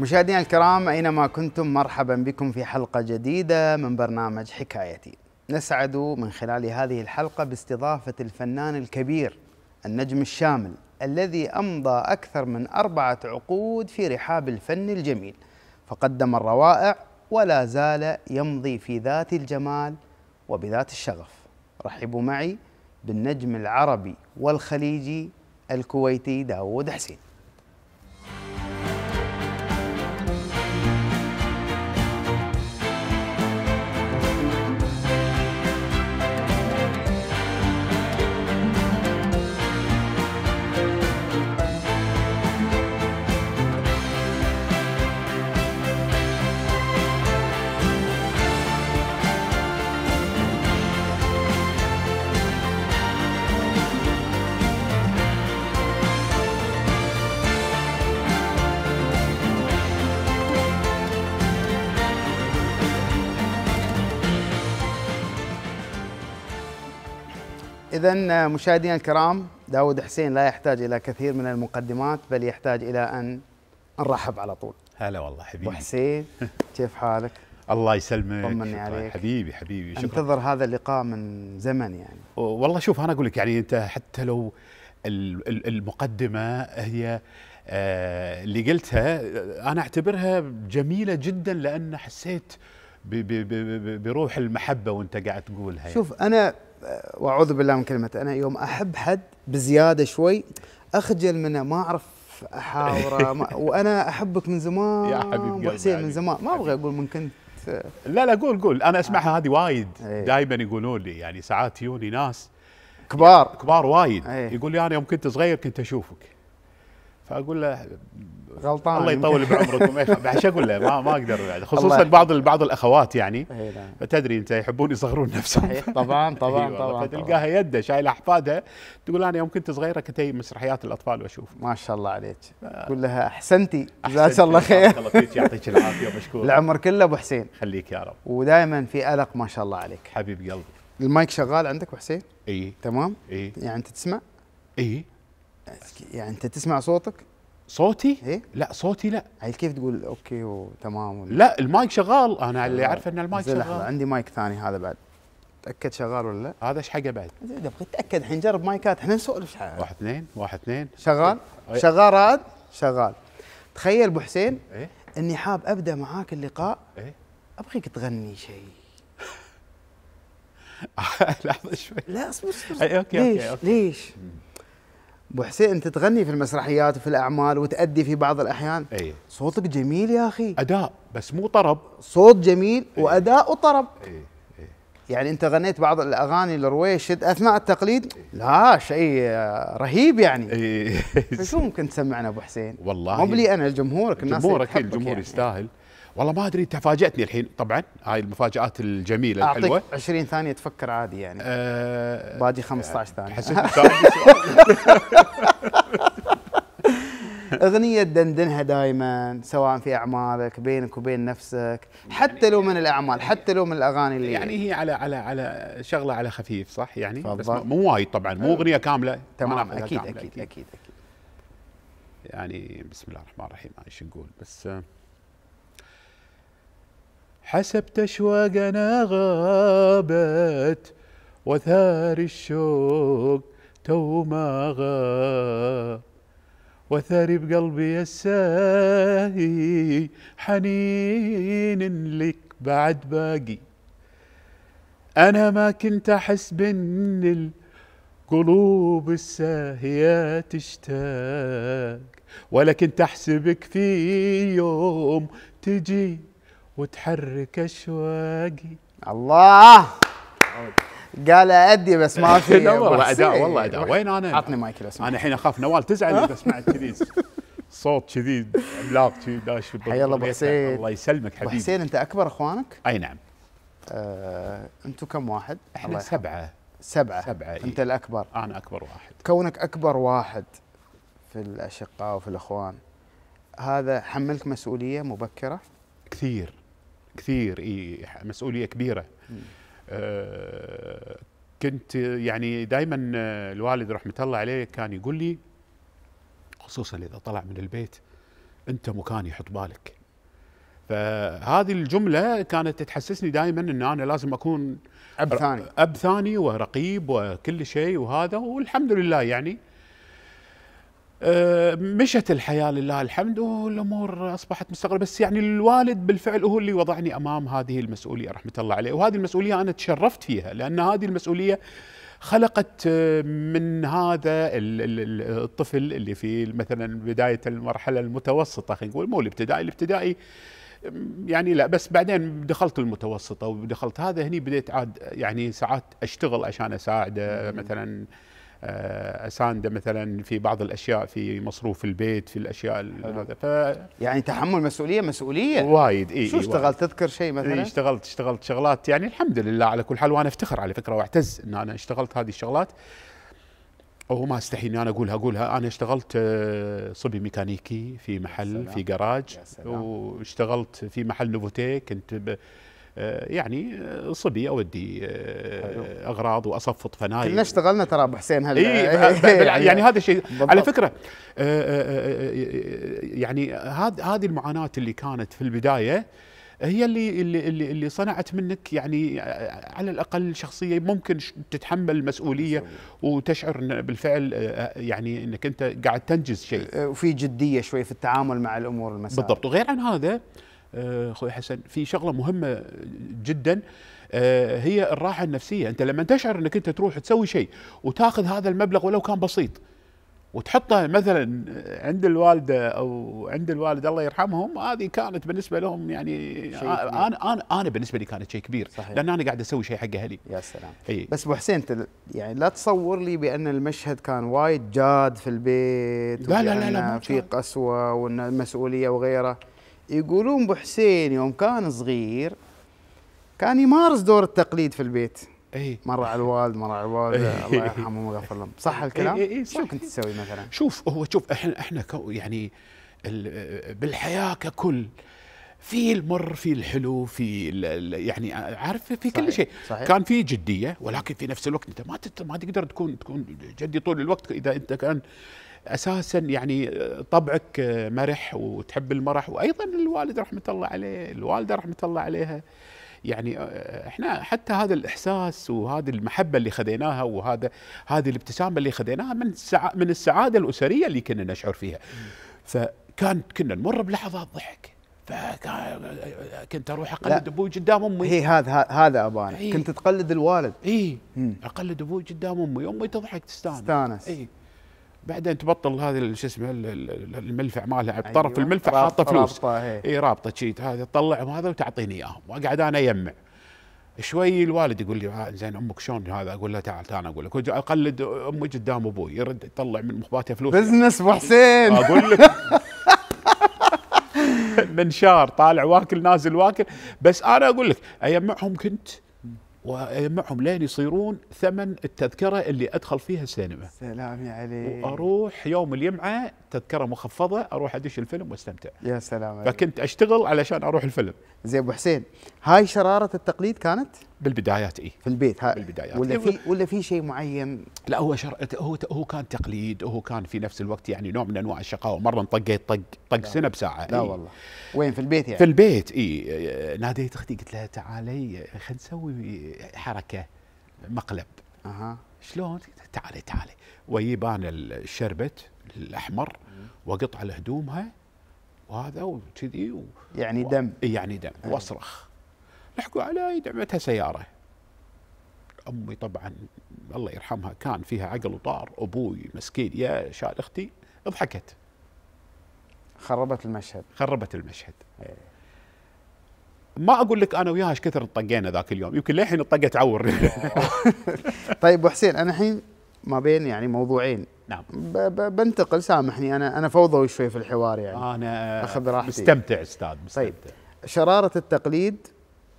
مشاهدينا الكرام أينما كنتم مرحبا بكم في حلقة جديدة من برنامج حكايتي نسعد من خلال هذه الحلقة باستضافة الفنان الكبير النجم الشامل الذي أمضى أكثر من أربعة عقود في رحاب الفن الجميل فقدم الروائع ولا زال يمضي في ذات الجمال وبذات الشغف رحبوا معي بالنجم العربي والخليجي الكويتي داوود حسين إذا آه، مشاهدينا الكرام داود حسين لا يحتاج إلى كثير من المقدمات بل يحتاج إلى أن نرحب على طول هلا والله حبيبي وحسين كيف حالك؟ الله يسلمك طمني عليك حبيبي حبيبي شكرا انتظر هذا اللقاء من زمن يعني والله شوف أنا أقول لك يعني أنت حتى لو المقدمة هي آه، اللي قلتها أنا أعتبرها جميلة جدا لأن حسيت بروح المحبه وانت قاعد تقولها يعني. شوف انا واعوذ بالله من كلمه انا يوم احب حد بزياده شوي اخجل منه ما اعرف احاوره وانا احبك من زمان يا حبيب حسين من زمان ما ابغى اقول من كنت لا لا قول قول انا اسمعها آه. هذه وايد إيه. دائما يقولون لي يعني ساعات يوني ناس كبار كبار وايد إيه. يقول لي انا يوم كنت صغير كنت اشوفك فاقول له غلطان الله يطول بعمركم ايش اقول له ما, ما اقدر بعد يعني، خصوصا بعض بعض الاخوات يعني نعم. فتدري انت يحبون يصغرون نفسهم طبعا طبعا أيوة، طبعا فتلقاها يده شايله احفادها تقول انا يوم كنت صغيره كنت مسرحيات الاطفال واشوف ما شاء الله عليك اقول لها احسنتي جزاك الله خير الله يعطيك العافيه مشكور العمر كله ابو حسين خليك يا رب ودائما في الق ما شاء الله عليك حبيب قلبي المايك شغال عندك ابو حسين؟ اي تمام؟ اي يعني انت تسمع؟ اي يعني انت تسمع صوتك صوتي؟ ايه لا صوتي لا هي كيف تقول اوكي وتمام ولا لا المايك شغال انا اللي اعرفه ان المايك شغال لحظة. عندي مايك ثاني هذا بعد تاكد شغال ولا لا؟ هذا ايش حقه بعد؟ زين ابغى الحين جرب مايكات احنا نسولف واحد اثنين واحد اثنين شغال؟ أي. شغال راد؟ شغال تخيل ابو حسين ايه اني حاب ابدا معاك اللقاء ايه ابغيك تغني شيء لحظه شوي لا اصبر اصبر اوكي أوكي. ليش؟ ابو حسين انت تغني في المسرحيات وفي الاعمال وتادي في بعض الاحيان أي. صوتك جميل يا اخي اداء بس مو طرب صوت جميل أي. واداء وطرب أي. أي. يعني انت غنيت بعض الاغاني لرويشد اثناء التقليد أي. لا شيء رهيب يعني أي. شو ممكن تسمعنا ابو حسين والله مو بلي انا الجمهور الناس جمهورك الجمهور يعني. يستاهل والله ما ادري تفاجاتني الحين طبعا هاي المفاجات الجميله أعطيك الحلوه اعطيك 20 ثانيه تفكر عادي يعني أه باقي 15 ثانيه حسيت اغنيه دندنها دائما سواء في اعمالك بينك وبين نفسك حتى لو من الاعمال حتى لو من الاغاني اللي يعني هي على على على شغله على خفيف صح يعني بس مو وايد طبعا مو اغنيه كامله تمام أكيد, كاملة أكيد, اكيد اكيد اكيد يعني بسم الله الرحمن الرحيم ايش نقول بس آه، حسبت أشواقنا غابت وثار الشوق تو ما غاب وثري بقلبي الساهي حنين لك بعد باقي أنا ما كنت أحس بأن القلوب الساهية تشتاق ولا كنت أحسبك في يوم تجي وتحرك اشواقي الله قال ادي بس ما في والله اداء والله اداء وين انا؟ عطني مايك لو انا الحين اخاف نوال تزعل اذا سمعت كذي صوت كذي عملاق كذي داش حيا الله ابو حسين الله يسلمك حبيبي ابو حسين انت اكبر اخوانك؟ اي نعم آه، انتم كم واحد؟ احنا سبعه سبعه سبعه إيه؟ انت الاكبر انا اكبر واحد كونك اكبر واحد في الاشقاء وفي الاخوان هذا حملك مسؤوليه مبكره؟ كثير كثير إي مسؤولية كبيرة أه كنت يعني دائما الوالد رحمة الله عليه كان يقول لي خصوصا إذا طلع من البيت أنت مكاني حط بالك فهذه الجملة كانت تحسسني دائما أن أنا لازم أكون أب ثاني أب ثاني ورقيب وكل شيء وهذا والحمد لله يعني آه، مشت الحياة لله الحمد والأمور أصبحت مستقرة بس يعني الوالد بالفعل هو اللي وضعني أمام هذه المسؤولية رحمة الله عليه وهذه المسؤولية أنا تشرفت فيها لأن هذه المسؤولية خلقت آه، من هذا الطفل اللي في مثلا بداية المرحلة المتوسطة خلينا نقول مو الابتدائي الابتدائي يعني لا بس بعدين دخلت المتوسطة ودخلت هذا هني بديت عاد يعني ساعات أشتغل عشان أساعده مثلا اسانده آه، مثلا في بعض الاشياء في مصروف البيت في الاشياء هذا ف يعني تحمل مسؤوليه مسؤوليه وايد اي شو اشتغلت تذكر شيء مثلا؟ إيه اشتغلت اشتغلت شغلات يعني الحمد لله على كل حال وانا افتخر على فكره واعتز ان انا اشتغلت هذه الشغلات وهو ما استحي اني انا اقولها اقولها انا اشتغلت آه، صبي ميكانيكي في محل في جراج واشتغلت في محل نوفوتيك كنت آه، يعني آه، صبي اودي أيوه. آه، اغراض واصفط فنايل كلنا اشتغلنا ترى ابو حسين هل... إيه, إيه،, إيه، يعني, يعني هذا الشيء على فكره يعني هذه المعاناه اللي كانت في البدايه هي اللي اللي اللي صنعت منك يعني على الاقل شخصيه ممكن تتحمل المسؤوليه وتشعر بالفعل يعني انك انت قاعد تنجز شيء وفي جديه شوي في التعامل مع الامور المسائل بالضبط وغير عن هذا آه، اخوي حسن في شغله مهمه جدا آه، هي الراحه النفسيه انت لما تشعر انك انت تروح تسوي شيء وتاخذ هذا المبلغ ولو كان بسيط وتحطه مثلا عند الوالده او عند الوالد الله يرحمهم هذه كانت بالنسبه لهم يعني انا آه، انا انا بالنسبه لي كانت شيء كبير صحيح. لان انا قاعد اسوي شيء حق اهلي يا سلام أي. بس ابو حسين يعني لا تصور لي بان المشهد كان وايد جاد في البيت لا لا لا, لا في قسوه وان وغيره يقولون بو حسين يوم كان صغير كان يمارس دور التقليد في البيت اي مره على الوالد مره على الوالده الله يرحمه ويغفر لهم صح الكلام؟ اي اي شو كنت تسوي مثلا؟ شوف هو شوف احنا احنا يعني بالحياه ككل في المر في الحلو في يعني عارف في كل شيء صحيح. كان في جديه ولكن في نفس الوقت انت ما ما تقدر تكون تكون جدي طول الوقت اذا انت كان اساسا يعني آه، طبعك آه، مرح وتحب المرح وايضا الوالد رحمه الله عليه الوالده رحمه الله عليها يعني آه، احنا حتى هذا الاحساس وهذه المحبه اللي خذيناها وهذا هذه الابتسامه اللي خذيناها من من السعاده الاسريه اللي كنا نشعر فيها فكان كنا نمر بلحظات ضحك فكنت اروح اقلد ابوي قدام امي هي إيه، هذا هذا ابانا إيه كنت تقلد الوالد اي اقلد ابوي قدام امي امي تضحك تستانس تستانس إيه؟ بعدين تبطل هذه شو اسمه الملفع مالها أيوة. طرف الملفع حاطه فلوس إيه. اي رابطه شيء هذا تطلعهم هذا وتعطيني اياهم واقعد انا يمع شوي الوالد يقول لي آه، زين امك شلون هذا اقول له تعال تعال اقول لك اقلد امي قدام ابوي يرد يطلع من مخباته فلوس بزنس ابو حسين اقول لك منشار طالع واكل نازل واكل بس انا اقول لك اجمعهم كنت ويجمعهم لين يصيرون ثمن التذكره اللي ادخل فيها السينما سلام عليك واروح يوم الجمعه تذكره مخفضه اروح ادش الفيلم واستمتع يا سلام عليك فكنت اشتغل علشان اروح الفيلم زين ابو حسين هاي شراره التقليد كانت بالبدايات اي في البيت هاي بالبدايات ولا إيه، في ولا في شيء معين لا هو شر... هو هو كان تقليد وهو كان في نفس الوقت يعني نوع من انواع الشقاوه مره انطقيت طق طق سنه بساعه لا إيه؟ والله وين في البيت يعني في البيت اي ناديت اختي قلت لها تعالي خلينا نسوي حركه مقلب اها شلون؟ تعالي تعالي ويبان انا الشربت الاحمر واقط على هدومها وهذا وكذي و... يعني دم و... يعني دم إيه. واصرخ لحقوا علي دعمتها سيارة أمي طبعا الله يرحمها كان فيها عقل وطار أبوي مسكين يا شال أختي ضحكت خربت المشهد خربت المشهد ما اقول لك انا وياها ايش كثر طقينا ذاك اليوم يمكن للحين الطقه تعور طيب وحسين انا الحين ما بين يعني موضوعين نعم بنتقل سامحني انا انا فوضوي شوي في الحوار يعني انا اخذ راحتي مستمتع استاذ مستمتع. طيب شراره التقليد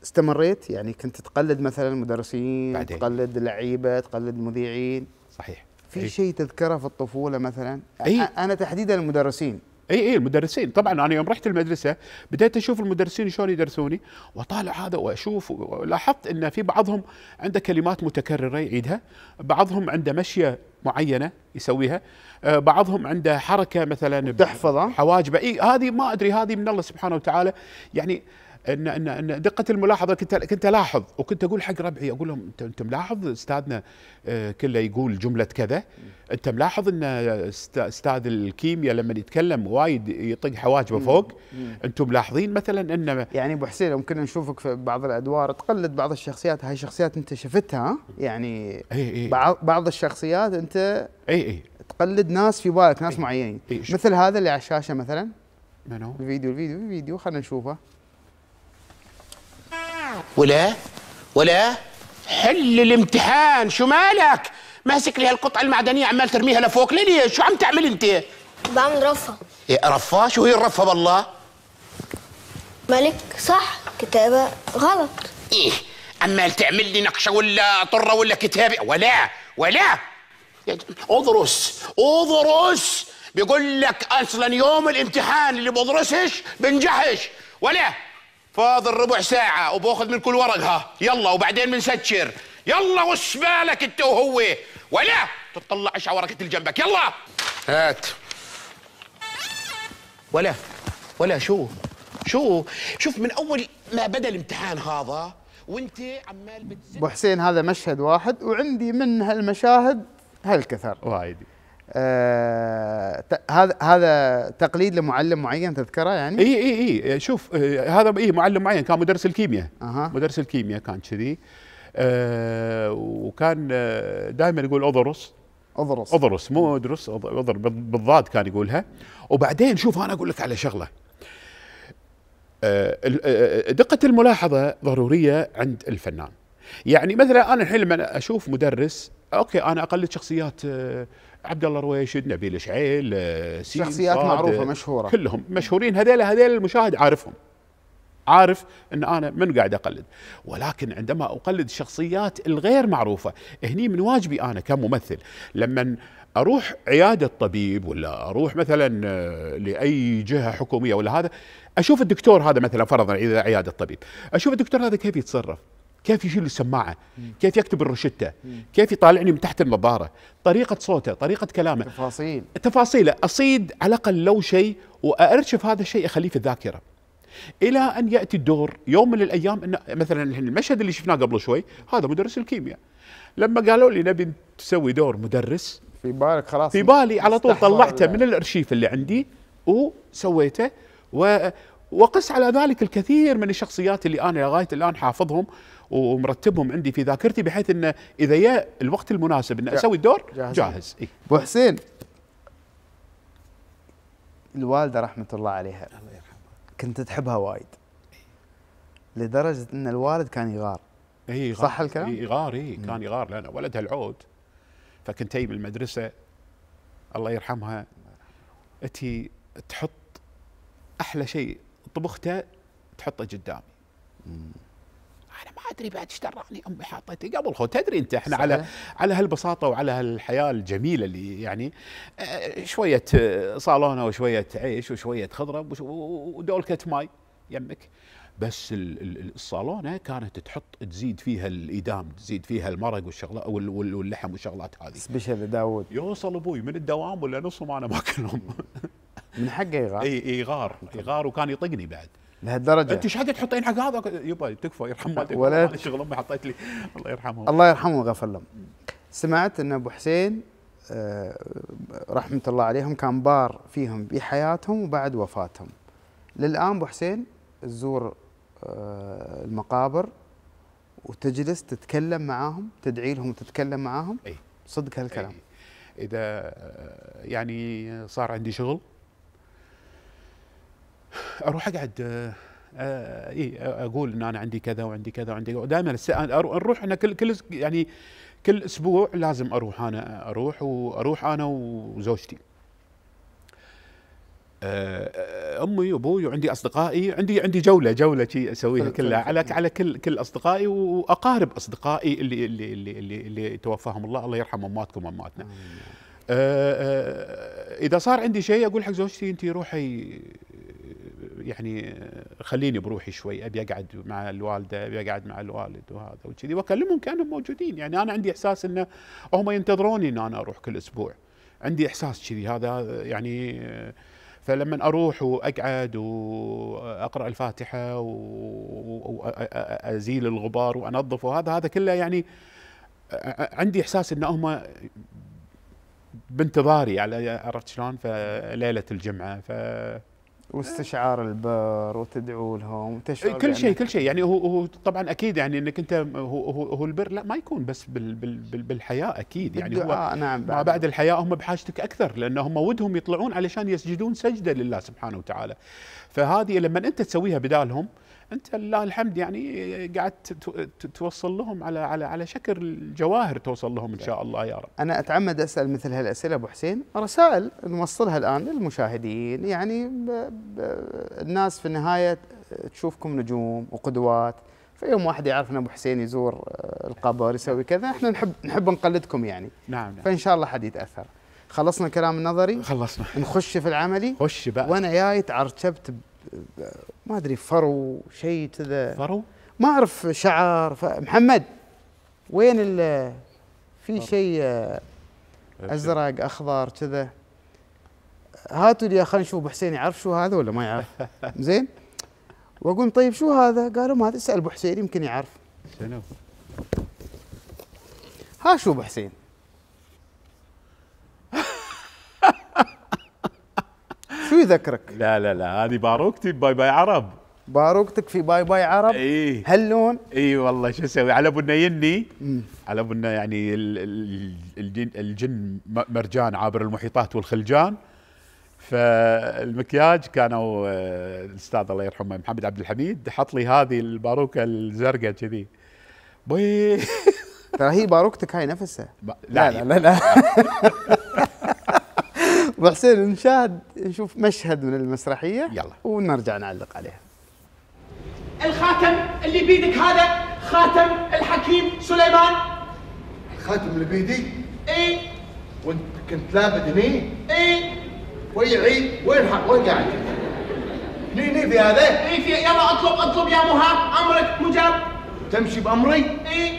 استمريت يعني كنت تقلد مثلا مدرسين بعدين. تقلد لعيبه تقلد مذيعين صحيح في أيه. شيء تذكره في الطفوله مثلا أي. انا تحديدا المدرسين اي اي المدرسين طبعا انا يوم رحت المدرسه بديت اشوف المدرسين شلون يدرسوني واطالع هذا واشوف ولاحظت ان في بعضهم عنده كلمات متكرره يعيدها بعضهم عنده مشيه معينه يسويها آه، بعضهم عنده حركه مثلا تحفظه حواجبه اي هذه ما ادري هذه من الله سبحانه وتعالى يعني ان ان ان دقه الملاحظه كنت كنت الاحظ وكنت اقول حق ربعي اقول لهم انت انت ملاحظ استاذنا آه، كله يقول جمله كذا انت ملاحظ ان استاذ الكيمياء لما يتكلم وايد يطق حواجبه فوق انتم ملاحظين مثلا ان يعني ابو حسين ممكن نشوفك في بعض الادوار تقلد بعض الشخصيات هاي شخصيات انت شفتها يعني اي اي بعض الشخصيات انت اي اي تقلد ناس في بالك ناس إيه. معينين إيه، مثل هذا اللي على الشاشه مثلا منو الفيديو الفيديو الفيديو خلينا نشوفه ولا ولا حل الامتحان شو مالك ماسك لي هالقطعه المعدنيه عمال ترميها لفوق ليه, ليه شو عم تعمل انت بعمل رفه إيه رفه شو هي الرفه بالله ملك صح كتابه غلط ايه عمال تعمل لي نقشه ولا طره ولا كتابه ولا ولا ادرس ادرس بيقول لك اصلا يوم الامتحان اللي بدرسش بنجحش ولا فاضل ربع ساعة وباخذ من كل ورقها يلا وبعدين بنسكر يلا وش بالك انت وهو ولا تطلع على ورقة اللي جنبك يلا هات ولا ولا شو شو شوف من اول ما بدا الامتحان هذا وانت عمال بتسد ابو حسين هذا مشهد واحد وعندي من هالمشاهد هالكثر وايد آه، هذا آه هذا تقليد لمعلم معين تذكره يعني؟ اي اي اي شوف آه هذا اي معلم معين كان مدرس الكيمياء أه. مدرس الكيمياء كان كذي آه وكان آه، دائما يقول اضرس اضرس اضرس مو ادرس اضر بالضاد كان يقولها وبعدين شوف انا اقول لك على شغله آه، دقه الملاحظه ضروريه عند الفنان يعني مثلا انا الحين لما اشوف مدرس اوكي انا اقلد شخصيات عبد الله رويشد نبيل شعيل آه، شخصيات معروفه مشهوره كلهم مشهورين هذيل هذيل المشاهد عارفهم عارف ان انا من قاعد اقلد ولكن عندما اقلد شخصيات الغير معروفه هني من واجبي انا كممثل لما اروح عياده طبيب ولا اروح مثلا آه، لاي جهه حكوميه ولا هذا اشوف الدكتور هذا مثلا فرضا اذا عياده طبيب اشوف الدكتور هذا كيف يتصرف كيف يشيل السماعه كيف يكتب الروشته كيف يطالعني من تحت النظاره طريقه صوته طريقه كلامه تفاصيل تفاصيله اصيد على الاقل لو شيء وارشف هذا الشيء اخليه في الذاكره الى ان ياتي الدور يوم من الايام ان مثلا المشهد اللي شفناه قبل شوي هذا مدرس الكيمياء لما قالوا لي نبي تسوي دور مدرس في بالك خلاص في بالي على طول طلعته من الارشيف اللي عندي وسويته و وقس على ذلك الكثير من الشخصيات اللي انا لغايه الان حافظهم ومرتبهم عندي في ذاكرتي بحيث انه اذا جاء الوقت المناسب ان اسوي الدور جاهز, جاهز. إيه؟ ابو حسين الوالده رحمه الله عليها الله يرحمها كنت تحبها وايد لدرجه ان الوالد كان يغار اي صح الكلام؟ اي يغار اي كان يغار لنا ولدها العود فكنت اي من المدرسه الله يرحمها اتي تحط احلى شيء طبخته تحطه قدامي انا ما ادري بعد ايش دراني امي حاطتي قبل خو تدري انت احنا صحيح. على على هالبساطه وعلى هالحياه الجميله اللي يعني آه، شويه صالونه وشويه عيش وشويه خضره ودولكه ماي يمك بس الصالونه كانت تحط تزيد فيها الادام تزيد فيها المرق والشغلات واللحم والشغلات هذه سبيشل داوود يوصل ابوي من الدوام ولا نصهم انا ما كلهم من حقه يغار اي يغار يغار وكان يطقني بعد لهالدرجه انت ايش حد تحط عين حق هذا يبا تكفى يرحم والديك ولا شغل امي حطيت لي الله يرحمه الله يرحمه غفر لهم سمعت ان ابو حسين آه، رحمه الله عليهم كان بار فيهم بحياتهم وبعد وفاتهم للان ابو حسين تزور آه، المقابر وتجلس تتكلم معاهم تدعي لهم وتتكلم معاهم إيه. صدق هالكلام إيه. اذا آه، يعني صار عندي شغل اروح اقعد آه، آه، اي اقول ان انا عندي كذا وعندي كذا وعندي كذا دائما نروح انا كل كل يعني كل اسبوع لازم اروح انا اروح واروح انا وزوجتي آه، امي وابوي وعندي اصدقائي عندي عندي جوله جوله اسويها طيب، كلها طيب، على طيب. على كل كل اصدقائي واقارب اصدقائي اللي اللي اللي اللي, اللي توفاهم الله الله يرحم امواتكم واماتنا اذا صار عندي شيء اقول حق زوجتي انت روحي يعني آه، خليني بروحي شوي ابي اقعد مع الوالده ابي اقعد مع الوالد وهذا وكذي واكلمهم كانهم موجودين يعني انا عندي احساس انه هم ينتظروني ان انا اروح كل اسبوع عندي احساس كذي هذا يعني آه، فلما اروح واقعد واقرا الفاتحه وازيل الغبار وانظف وهذا هذا كله يعني آه، عندي احساس ان هم بانتظاري على عرفت شلون فليله الجمعه ف واستشعار البر وتدعو لهم تشعر إيه، كل شيء كل شيء يعني هو هو طبعا اكيد يعني انك انت هو هو, هو البر لا ما يكون بس بال بال بال بالحياه اكيد يعني هو نعم بعد. ما بعد الحياه هم بحاجتك اكثر لان هم ودهم يطلعون علشان يسجدون سجده لله سبحانه وتعالى فهذه لما انت تسويها بدالهم انت لله الحمد يعني قعدت توصل لهم على على على شكل الجواهر توصل لهم ان نعم. شاء الله يا رب. انا اتعمد اسال مثل هالاسئله ابو حسين، رسائل نوصلها الان للمشاهدين يعني الناس في النهايه تشوفكم نجوم وقدوات فيوم واحد يعرف ان ابو حسين يزور آه، القبر يسوي كذا احنا نحب نحب نقلدكم يعني نعم, نعم. فان شاء الله حد يتاثر خلصنا الكلام النظري خلصنا نخش في العملي خش بقى وانا جاي تعرجبت ما ادري فرو شيء كذا فرو؟ ما اعرف شعر محمد وين ال في شيء آه، ازرق اخضر كذا هاتوا لي خلينا نشوف حسين يعرف شو هذا ولا ما يعرف زين واقول طيب شو هذا؟ قالوا ما تسال اسال ابو حسين يمكن يعرف شنو؟ ها شو ابو حسين يذكرك لا لا لا هذه باروكتي باي باي عرب باروكتك في باي باي عرب اي هاللون اي والله شو اسوي على ابو يني على ابو يعني الجن, الجن مرجان عابر المحيطات والخلجان فالمكياج كانوا آه، الاستاذ الله يرحمه محمد عبد الحميد حط لي هذه الباروكه الزرقاء كذي ترى هي باروكتك هاي نفسها لا لا لا, لا, لا. ابو حسين نشاهد نشوف مشهد من المسرحيه يلا ونرجع نعلق عليها الخاتم اللي بيدك هذا خاتم الحكيم سليمان الخاتم اللي بيدي؟ ايه وانت كنت لابد هني؟ ايه ويعي وين وين قاعد؟ هني هني في هذا؟ ايه في يلا اطلب اطلب يا مهاب امرك مجاب تمشي بامري؟ ايه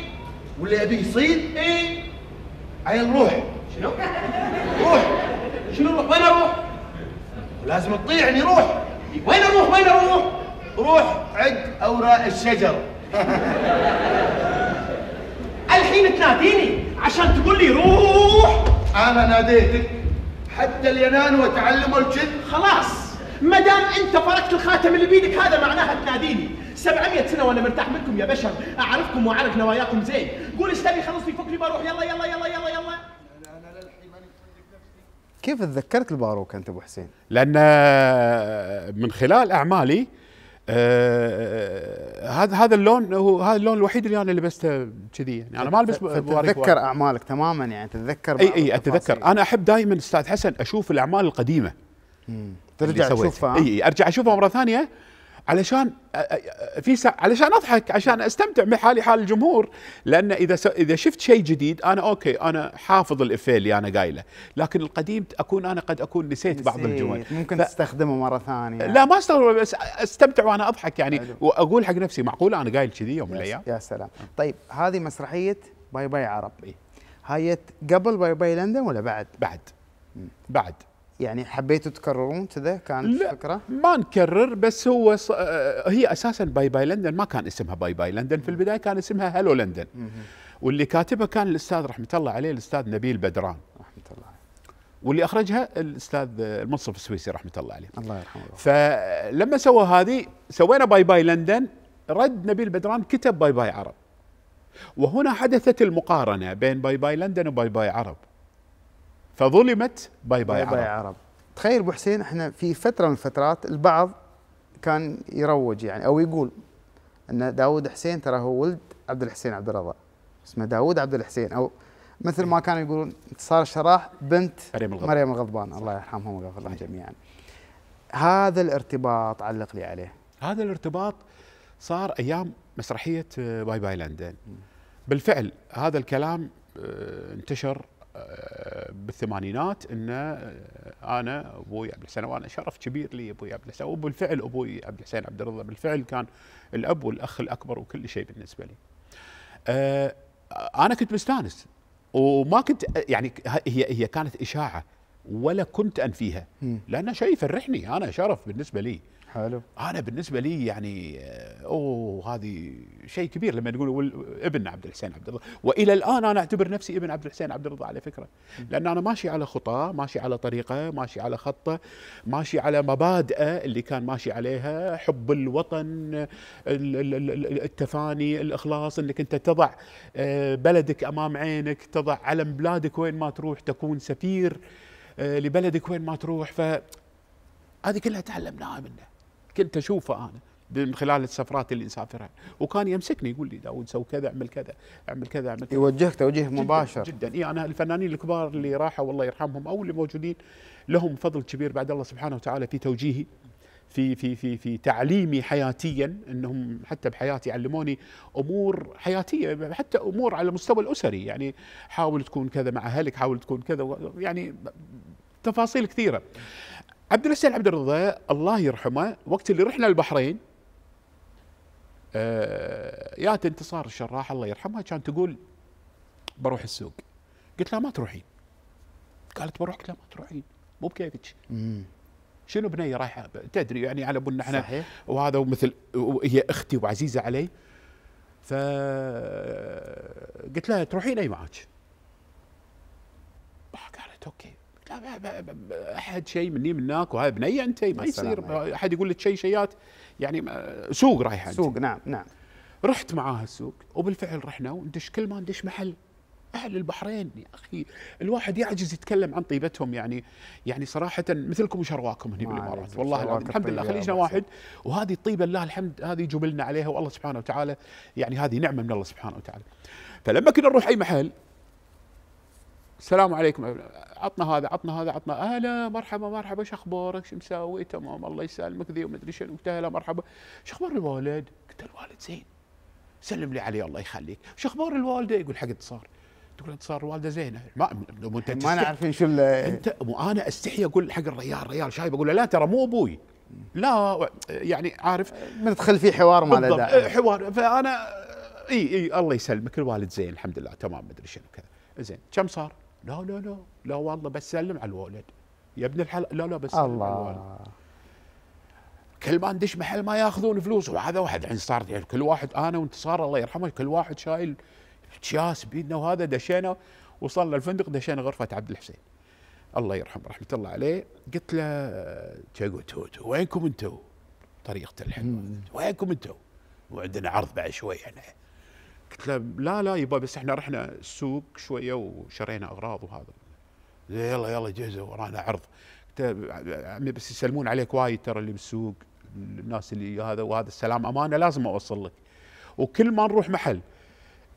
واللي ابي يصير؟ ايه عيل روح شنو؟ روح شنو اروح؟ وين اروح؟ لازم تطيعني روح وين اروح؟ وين اروح؟ روح عد اوراق الشجر الحين تناديني عشان تقول لي روح انا ناديتك حتى الينان وتعلم الكذب خلاص ما دام انت فركت الخاتم اللي بيدك هذا معناها تناديني 700 سنه وانا مرتاح منكم يا بشر اعرفكم واعرف نواياكم زين قول استني خلصني فكني بروح يلا يلا يلا يلا يلا, يلا. كيف تذكرت الباروك انت ابو حسين؟ لان آه، من خلال اعمالي آه، آه، هذا هذا اللون هو هذا اللون الوحيد اللي انا لبسته كذي يعني انا ما البس تتذكر اعمالك تماما يعني تتذكر اي اي اتذكر انا احب دائما استاذ حسن اشوف الاعمال القديمه ترجع تشوفها اي ارجع اشوفها مره ثانيه علشان في سا... علشان اضحك عشان استمتع بحالي حال الجمهور لان اذا س... اذا شفت شيء جديد انا اوكي انا حافظ الافيه اللي انا قايله لكن القديم اكون انا قد اكون نسيت, نسيت. بعض الجمل ممكن ف... تستخدمه مره ثانيه لا ما استخدمه بس استمتع وانا اضحك يعني أجل. واقول حق نفسي معقوله انا قايل كذي يوم من الايام يا سلام طيب هذه مسرحيه باي باي عرب إيه. هاي قبل باي باي لندن ولا بعد بعد بعد يعني حبيتوا تكررون كذا كانت لا الفكره؟ ما نكرر بس هو ص... آه، آه، هي اساسا باي باي لندن ما كان اسمها باي باي لندن في البدايه كان اسمها هلو لندن واللي كاتبها كان الاستاذ رحمه الله عليه الاستاذ نبيل بدران رحمه الله واللي اخرجها الاستاذ المنصف السويسي رحمه الله عليه الله يرحمه فلما سوى هذه سوينا باي باي لندن رد نبيل بدران كتب باي باي عرب وهنا حدثت المقارنه بين باي باي لندن وباي باي عرب فظلمت باي باي, باي, عرب. باي عرب تخيل ابو حسين احنا في فتره من الفترات البعض كان يروج يعني او يقول ان داوود حسين ترى هو ولد عبد الحسين عبد الرضا اسمه داوود عبد الحسين او مثل ما كانوا يقولون انتصار الشراح بنت مريم الغضبان, مريم الغضبان. الله يرحمهم ويغفر لهم جميعا هذا الارتباط علق لي عليه هذا الارتباط صار ايام مسرحيه باي باي لندن بالفعل هذا الكلام آه، انتشر بالثمانينات ان آه، انا ابوي عبد الحسين وانا شرف كبير لي ابوي عبد الحسين وبالفعل ابوي عبد الحسين عبد الرضا بالفعل كان الاب والاخ الاكبر وكل شيء بالنسبه لي. آه، انا كنت مستانس وما كنت يعني هي هي كانت اشاعه ولا كنت انفيها لان شيء يفرحني انا شرف بالنسبه لي. حلو انا بالنسبه لي يعني آه، اوه هذه شيء كبير لما تقول ابن عبد الحسين عبد الله والى الان انا اعتبر نفسي ابن عبد الحسين عبد الرضا على فكره لان انا ماشي على خطاه ماشي على طريقه ماشي على خطه ماشي على مبادئه اللي كان ماشي عليها حب الوطن التفاني الاخلاص انك انت تضع آه، بلدك امام عينك تضع علم بلادك وين ما تروح تكون سفير آه، لبلدك وين ما تروح ف هذه كلها تعلمناها منه كنت اشوفه انا من خلال السفرات اللي نسافرها وكان يمسكني يقول لي داود سوي كذا اعمل كذا اعمل كذا اعمل كذا يوجهك توجيه مباشر جدا, جداً. اي انا الفنانين الكبار اللي راحوا الله يرحمهم او اللي موجودين لهم فضل كبير بعد الله سبحانه وتعالى في توجيهي في في في في تعليمي حياتيا انهم حتى بحياتي علموني امور حياتيه حتى امور على المستوى الاسري يعني حاول تكون كذا مع اهلك حاول تكون كذا يعني تفاصيل كثيره عبد الحسين عبد الرضا الله يرحمه وقت اللي رحنا البحرين آه يا انتصار الشراح الله يرحمها كانت تقول بروح السوق قلت لها ما تروحين قالت بروح قلت لها ما تروحين مو بكيفك شنو بنيه رايحه تدري يعني على بنا احنا صحيح وهذا ومثل هي اختي وعزيزه علي ف قلت لها تروحين اي معك قالت اوكي احد شيء مني منك وهذا بنية انت ما يصير احد يقول لك شيء شيات يعني سوق رايح انت سوق نعم نعم رحت معاها السوق وبالفعل رحنا وندش كل ما ندش محل اهل البحرين يا اخي الواحد يعجز يتكلم عن طيبتهم يعني يعني صراحه مثلكم وشرواكم هنا بالامارات والله العظيم الحمد لله خليجنا واحد وهذه الطيبه لله الحمد هذه جبلنا عليها والله سبحانه وتعالى يعني هذه نعمه من الله سبحانه وتعالى فلما كنا نروح اي محل السلام عليكم عطنا هذا عطنا هذا عطنا اهلا مرحبا مرحبا شو اخبارك شو مسوي تمام الله يسلمك ذي وما ادري شنو اهلا مرحبا شو اخبار الوالد؟ قلت الوالد زين سلم لي عليه الله يخليك شو اخبار الوالده؟ يقول حق انتصار تقول انتصار الوالده زينه ما ما نعرفين شو انت مو انا استحي اقول حق الريال ريال شايب اقول له لا ترى مو ابوي لا يعني عارف ما في حوار ما له داعي حوار فانا اي اي الله يسلمك الوالد زين الحمد لله تمام مدري شنو كذا زين كم صار؟ لا لا لا لا والله بس سلم على الولد يا ابن الحلال لا لا بس الله. سلم على الولد كل ما ندش محل ما ياخذون فلوس وهذا واحد الحين صار يعني كل واحد انا وانتصار الله يرحمه كل واحد شايل اكياس بيدنا وهذا دشينا وصلنا الفندق دشينا غرفه عبد الحسين الله يرحمه رحمه الله عليه قلت له وينكم انتم؟ طريقه الحلوه وينكم انتم؟ وعندنا عرض بعد شوي احنا يعني. قلت له لا لا يبا بس احنا رحنا السوق شويه وشرينا اغراض وهذا إيه، يلا يلا جهزوا ورانا عرض قلت عمي بس يسلمون عليك وايد ترى اللي بالسوق الناس اللي هذا وهذا السلام امانه لازم اوصل لك وكل ما نروح محل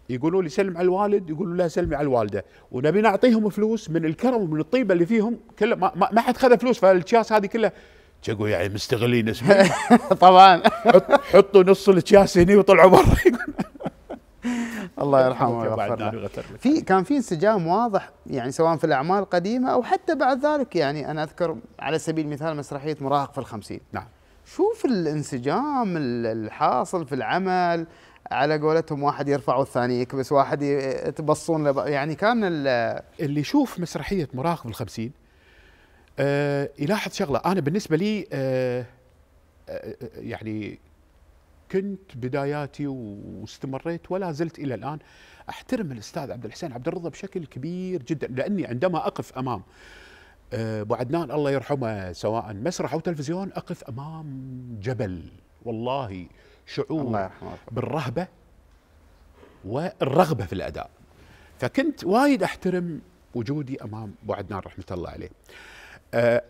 يقولوا لي سلم على الوالد يقولوا لا سلمي على الوالده ونبي نعطيهم فلوس من الكرم ومن الطيبه اللي فيهم كله ما, ما حد خذ فلوس فالكياس هذه كلها تقول يعني مستغلين اسمه طبعا حطوا نص الكياس هني وطلعوا برا الله يرحمه ويغفر له في كان في انسجام واضح يعني سواء في الاعمال القديمه او حتى بعد ذلك يعني انا اذكر على سبيل المثال مسرحيه مراهق في الخمسين نعم شوف الانسجام الحاصل في العمل على قولتهم واحد يرفع والثاني يكبس واحد يتبصون يعني كان اللي يشوف مسرحيه مراهق في آه يلاحظ شغله انا بالنسبه لي آه, آه،, آه، يعني كنت بداياتي واستمريت ولا زلت الى الان احترم الاستاذ عبد الحسين عبد الرضا بشكل كبير جدا لاني عندما اقف امام آه، ابو عدنان الله يرحمه سواء مسرح او تلفزيون اقف امام جبل والله شعور بالرهبه والرغبه في الاداء فكنت وايد احترم وجودي امام ابو عدنان رحمه الله عليه آه،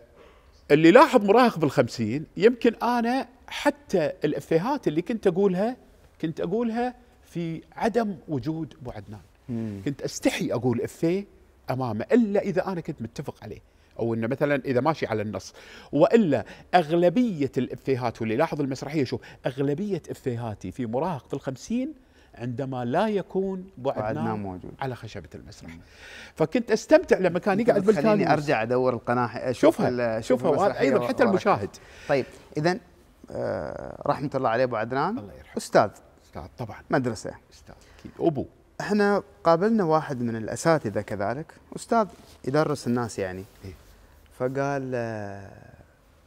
اللي لاحظ مراهق بالخمسين يمكن أنا حتى الإفيهات اللي كنت أقولها كنت أقولها في عدم وجود أبو عدنان مم. كنت أستحي أقول إفيه أمامه إلا إذا أنا كنت متفق عليه او انه مثلا اذا ماشي على النص والا اغلبيه الافيهات واللي لاحظ المسرحيه شوف اغلبيه افيهاتي في مراهق في الخمسين عندما لا يكون بعدنا موجود على خشبه المسرح فكنت استمتع لما كان يقعد بالكالوس خليني ارجع ادور القناه شوفها شوفها ايضا حتى المشاهد طيب اذا آه، رحمه الله عليه ابو عدنان الله يرحمه استاذ استاذ طبعا مدرسه استاذ اكيد ابو احنا قابلنا واحد من الاساتذه كذلك استاذ يدرس الناس يعني إيه. فقال آه،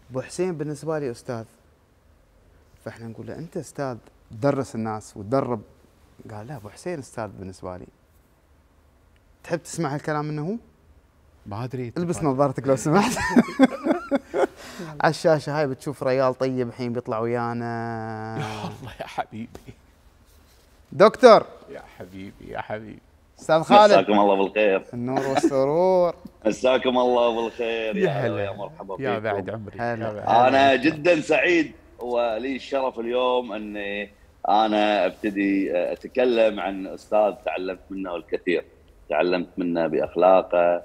ابو حسين بالنسبه لي استاذ فاحنا نقول له انت استاذ تدرس الناس وتدرب قال لا ابو حسين استاذ بالنسبه لي تحب تسمع هالكلام منه هو؟ ما ادري البس نظارتك لو سمحت على الشاشه هاي بتشوف ريال طيب الحين بيطلع ويانا يا الله يا حبيبي دكتور يا حبيبي يا حبيبي استاذ خالد مساكم الله بالخير النور والسرور مساكم الله بالخير يا هلا يا مرحبا يا بعد عمري انا جدا سعيد ولي الشرف اليوم اني انا ابتدي آه، اتكلم عن استاذ تعلمت منه الكثير تعلمت منه باخلاقه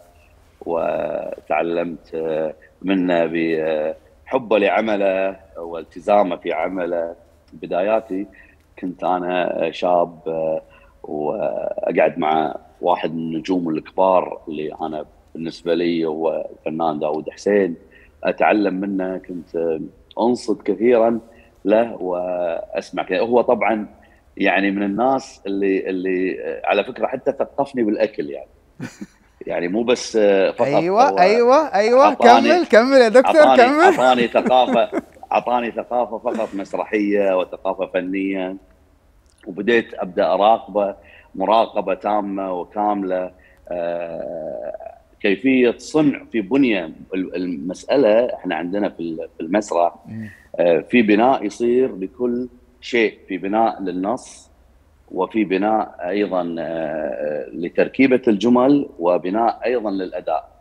وتعلمت آه، منه بحبه آه، لعمله والتزامه في عمله بداياتي كنت انا شاب واقعد مع واحد من النجوم الكبار اللي انا بالنسبه لي هو الفنان داود حسين اتعلم منه كنت انصت كثيرا له واسمع كذا هو طبعا يعني من الناس اللي اللي على فكره حتى ثقفني بالاكل يعني يعني مو بس فقط ايوه ايوه ايوه كمل كمل يا دكتور عطاني كمل اعطاني ثقافه اعطاني ثقافه فقط مسرحيه وثقافه فنيه وبديت ابدا اراقبه مراقبه تامه وكامله آه، كيفيه صنع في بنيه المساله احنا عندنا في المسرح آه، في بناء يصير لكل شيء في بناء للنص وفي بناء ايضا آه، آه، لتركيبه الجمل وبناء ايضا للاداء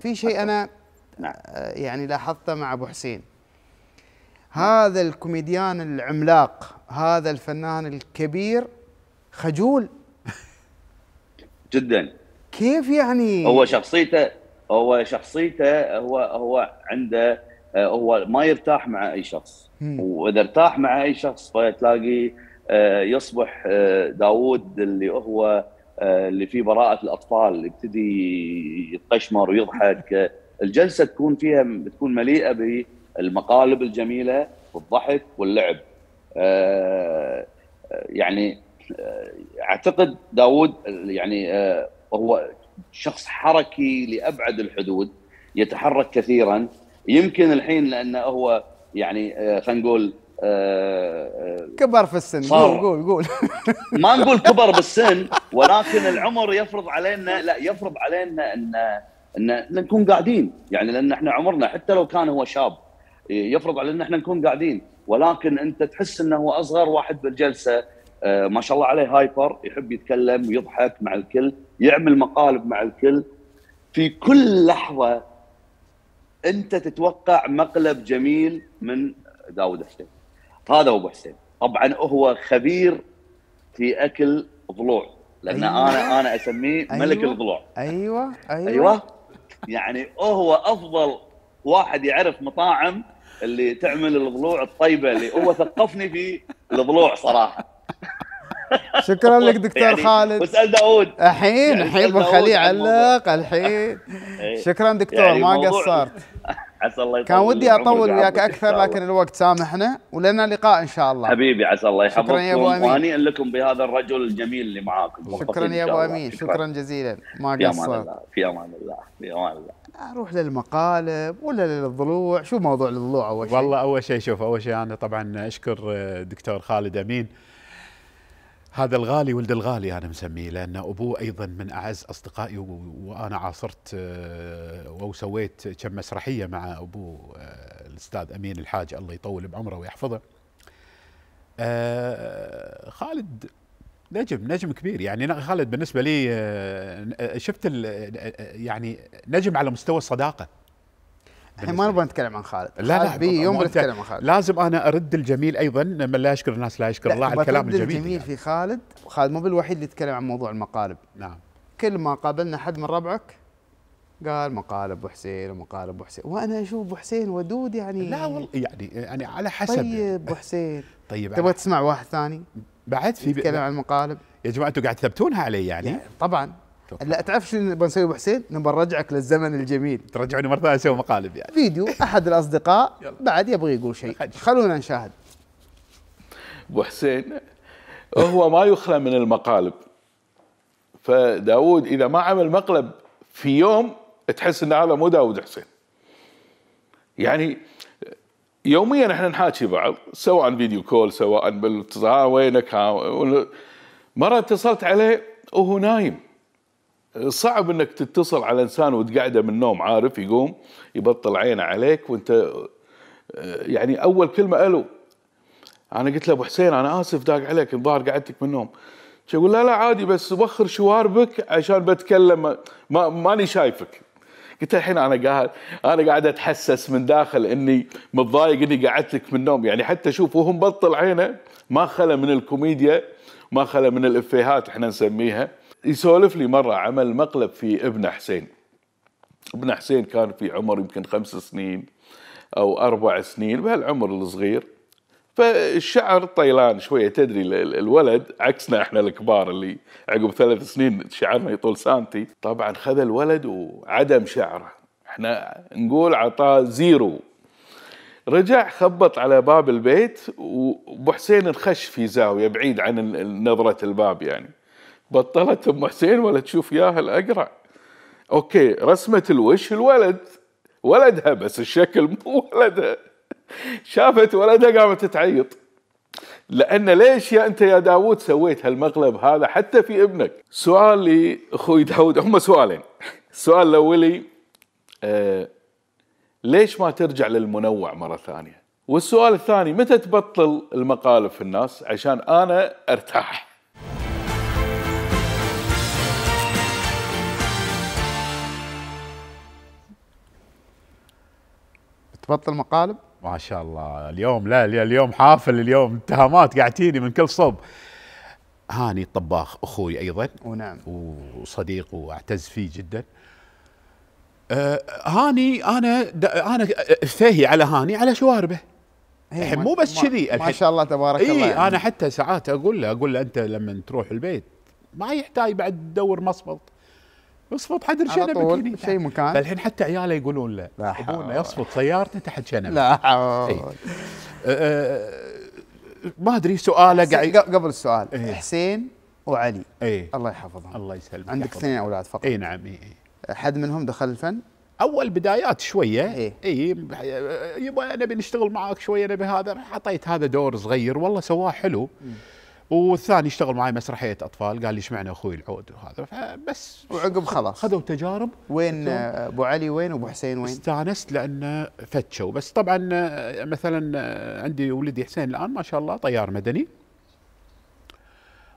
في شيء انا نعم. يعني لاحظته مع ابو حسين هذا الكوميديان العملاق هذا الفنان الكبير خجول جدا كيف يعني هو شخصيته هو شخصيته هو هو عنده آه، هو ما يرتاح مع اي شخص واذا ارتاح مع اي شخص فتلاقي آه، يصبح آه، داوود اللي هو اللي فيه براءه الاطفال يبتدي يتقشمر ويضحك الجلسه تكون فيها بتكون مليئه بالمقالب الجميله والضحك واللعب يعني اعتقد داوود يعني هو شخص حركي لابعد الحدود يتحرك كثيرا يمكن الحين لانه هو يعني آه، خلينا نقول آه، آه، كبر في السن صار. قول قول ما نقول كبر بالسن ولكن العمر يفرض علينا لا يفرض علينا ان ان نكون قاعدين يعني لان احنا عمرنا حتى لو كان هو شاب يفرض علينا احنا نكون قاعدين ولكن انت تحس انه هو اصغر واحد بالجلسه ما شاء الله عليه هايبر يحب يتكلم ويضحك مع الكل يعمل مقالب مع الكل في كل لحظه انت تتوقع مقلب جميل من داود حسين هذا ابو حسين طبعا هو خبير في اكل ضلوع لان أيوة. انا انا اسميه أيوة. ملك الضلوع ايوه ايوه ايوه يعني هو افضل واحد يعرف مطاعم اللي تعمل الضلوع الطيبه اللي هو ثقفني في الضلوع صراحه شكرا لك يعني دكتور يعني خالد اسال داوود الحين يعني الحين بنخليه يعلق الحين إيه. شكرا دكتور يعني ما قصرت عسى الله يطول كان ودي اطول وياك اكثر لكن الوقت سامحنا ولنا لقاء ان شاء الله حبيبي عسى الله يحفظكم شكرا يا ابو امين وهنيئا لكم بهذا الرجل الجميل اللي معاكم شكرا يا ابو امين شكرا جزيلا ما قصرت في امان الله في امان الله اروح للمقالب ولا للضلوع شو موضوع الضلوع اول شيء والله اول شيء شوف اول شيء انا طبعا اشكر دكتور خالد امين هذا الغالي ولد الغالي انا مسميه لان ابوه ايضا من اعز اصدقائي وانا عاصرت آه، وسويت كم مسرحيه مع ابوه آه، الاستاذ امين الحاج الله يطول بعمره ويحفظه. آه، خالد نجم نجم كبير يعني خالد بالنسبه لي شفت يعني نجم على مستوى الصداقه الحين ما نبغى نتكلم عن خالد لا لا بي يوم نتكلم عن خالد لازم انا ارد الجميل ايضا لما لا يشكر الناس لا يشكر لا الله على الكلام الجميل الجميل يعني. في خالد خالد مو بالوحيد اللي يتكلم عن موضوع المقالب نعم كل ما قابلنا حد من ربعك قال مقالب ابو حسين ومقالب ابو حسين وانا اشوف ابو حسين ودود يعني لا والله يعني يعني على حسب طيب ابو حسين طيب تبغى تسمع واحد ثاني بعد في يتكلم عن المقالب يا جماعه انتم قاعد تثبتونها علي يعني, يعني طبعا اتوقع لا تعرف شو بنسوي ابو حسين؟ نبغى نرجعك للزمن الجميل ترجعوني مره ثانيه اسوي مقالب يعني فيديو احد الاصدقاء بعد يبغى يقول شيء خلونا نشاهد ابو حسين هو ما يخلى من المقالب فداود اذا ما عمل مقلب في يوم تحس ان هذا مو داود حسين يعني يوميا احنا نحاكي بعض سواء فيديو كول سواء بالاتصال وينك ها مره اتصلت عليه وهو نايم صعب انك تتصل على انسان وتقعده من النوم عارف يقوم يبطل عينه عليك وانت آه، يعني اول كلمه الو انا قلت له ابو حسين انا اسف داق عليك الظاهر قعدتك من النوم يقول لا لا عادي بس وخر شواربك عشان بتكلم ما ماني شايفك قلت الحين انا قاعد انا قاعد اتحسس من داخل اني متضايق اني قعدت لك من النوم يعني حتى شوف وهو مبطل عينه ما خلى من الكوميديا ما خلى من الافيهات احنا نسميها يسولف لي مره عمل مقلب في ابن حسين ابن حسين كان في عمر يمكن خمس سنين او اربع سنين بهالعمر الصغير فالشعر طيلان شويه تدري الولد عكسنا احنا الكبار اللي عقب ثلاث سنين شعرنا يطول سانتي طبعا خذ الولد وعدم شعره احنا نقول عطاه زيرو رجع خبط على باب البيت وبحسين حسين انخش في زاويه بعيد عن نظره الباب يعني بطلت ام حسين ولا تشوف ياها الاقرع اوكي رسمه الوش الولد ولدها بس الشكل مو ولدها شافت ولدها قامت تعيط لان ليش يا انت يا داوود سويت هالمقلب هذا حتى في ابنك سؤال لي اخوي داوود هم سؤالين السؤال الاولي آه ليش ما ترجع للمنوع مره ثانيه والسؤال الثاني متى تبطل المقالب في الناس عشان انا ارتاح تبطل مقالب؟ ما شاء الله اليوم لا اليوم حافل اليوم اتهامات قاعد تجيني من كل صوب هاني الطباخ اخوي ايضا ونعم وصديق واعتز فيه جدا آه هاني انا انا فاهي على هاني على شواربه إيه، الحين مو بس كذي ما, ما شاء الله تبارك إيه الله يعني. انا حتى ساعات اقول له اقول له انت لما تروح البيت ما يحتاج بعد تدور مصمت اصفط حد شنبك شيء مكان الحين حتى عياله يقولون له حول يصفط سيارته تحت شنبك لا إيه. أه، أه، ما ادري سؤاله قاعد قبل السؤال إيه؟ حسين وعلي إيه؟ الله يحفظهم الله يسلمك عندك اثنين اولاد فقط اي نعم اي إيه. حد منهم دخل الفن؟ اول بدايات شويه اي إيه, إيه، يبا نبي نشتغل معاك شويه نبي هذا حطيت هذا دور صغير والله سواه حلو م. والثاني اشتغل معي مسرحيه اطفال قال لي اشمعنى اخوي العود وهذا فبس وعقب خلاص خذوا تجارب وين ابو علي وين ابو حسين وين؟ استانست لانه فتشوا بس طبعا آه، مثلا آه، عندي ولدي حسين الان ما شاء الله طيار مدني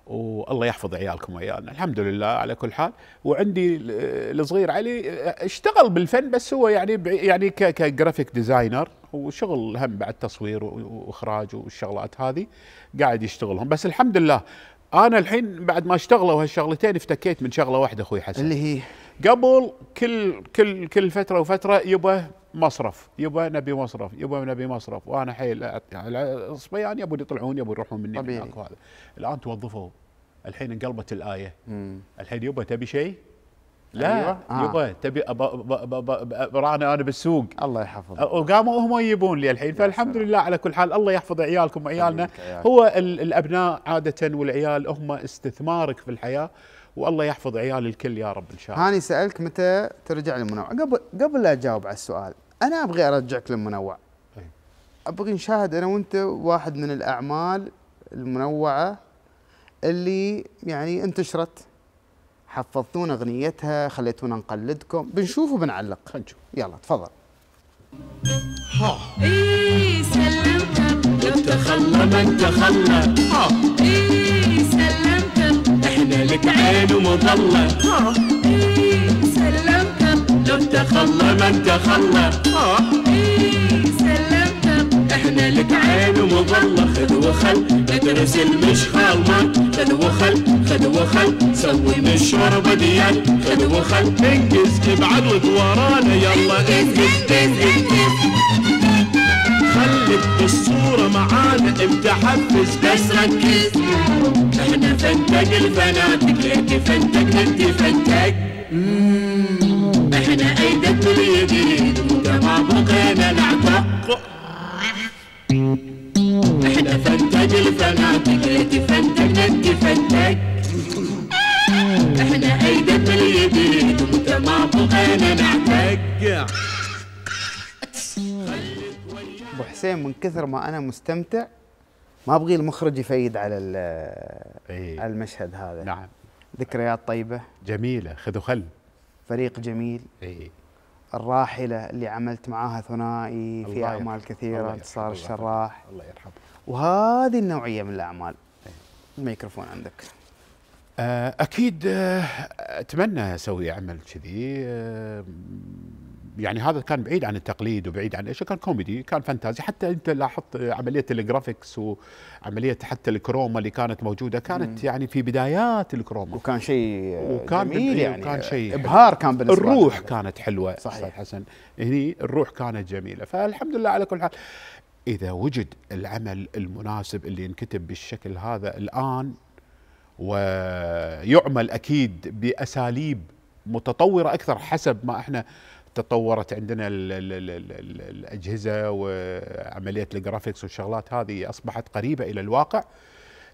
والله يحفظ عيالكم وعيالنا الحمد لله على كل حال وعندي الصغير علي اشتغل بالفن بس هو يعني يعني كجرافيك ديزاينر وشغل هم بعد تصوير واخراج والشغلات هذه قاعد يشتغلهم بس الحمد لله انا الحين بعد ما اشتغلوا هالشغلتين افتكيت من شغله واحده اخوي حسن اللي هي قبل كل كل كل فتره وفتره يبا مصرف يبا نبي مصرف يبا نبي مصرف وانا حيل يعني الصبيان يبون يطلعون يبون يروحون مني طبيعي. من هذا الان توظفوا الحين انقلبت الايه مم. الحين يبا تبي شيء لا أيوة. آه. يبا تبي رانا انا بالسوق الله يحفظ وقاموا هم يجيبون لي الحين فالحمد لله على كل حال الله يحفظ عيالكم وعيالنا هو الابناء عاده والعيال هم استثمارك في الحياه والله يحفظ عيال الكل يا رب ان شاء الله. هاني سالك متى ترجع للمنوع قبل قبل لا اجاوب على السؤال انا ابغي ارجعك للمنوع ابغي نشاهد انا وانت واحد من الاعمال المنوعه اللي يعني انتشرت حفظتونا اغنيتها خليتونا نقلدكم بنشوف وبنعلق خلينا نشوف يلا تفضل ها تخلى من تخلى ها اي احنا لك عين ومظله ها اي جد تخلى من تخلى اه إيه، سلمنا احنا لك عين ومظلة خذ وخل ادرس المشخال ما خذ وخل خذ وخل سوي من الشوربة ديال خذ وخل انجز ابعد ورانا يلا انجز انجز, انجز. خلت الصورة معانا متحفز بس ركز احنا فنتك الفنادق انت فنتك انت فنتك. احنا ايدك اليدين وما بغينا نعتق احنا فنتج الفنادق اللي يتفنتج نتفنتج احنا ايدك اليدين وما بغينا نعتق ابو حسين من كثر ما انا مستمتع ما ابغي المخرج يفيد على إيه. المشهد هذا نعم ذكريات طيبه جميله خذوا خل فريق جميل إيه. الراحله اللي عملت معاها ثنائي في اعمال كثيره انتصار الشراح الله يرحمه وهذه النوعيه من الاعمال إيه. الميكروفون عندك آه، اكيد آه، اتمنى اسوي عمل كذي آه، يعني هذا كان بعيد عن التقليد وبعيد عن ايش كان كوميدي كان فانتازي حتى انت لاحظت عمليه الجرافيكس وعمليه حتى الكروما اللي كانت موجوده كانت يعني في بدايات الكروما وكان شيء وكان جميل يعني وكان شيء ابهار كان بالنسبه الروح كانت حلوه صحيح أستاذ حسن هني الروح كانت جميله فالحمد لله على كل حال اذا وجد العمل المناسب اللي ينكتب بالشكل هذا الان ويعمل اكيد باساليب متطوره اكثر حسب ما احنا تطورت عندنا الـ الـ الـ الـ الاجهزه وعمليه الجرافيكس والشغلات هذه اصبحت قريبه الى الواقع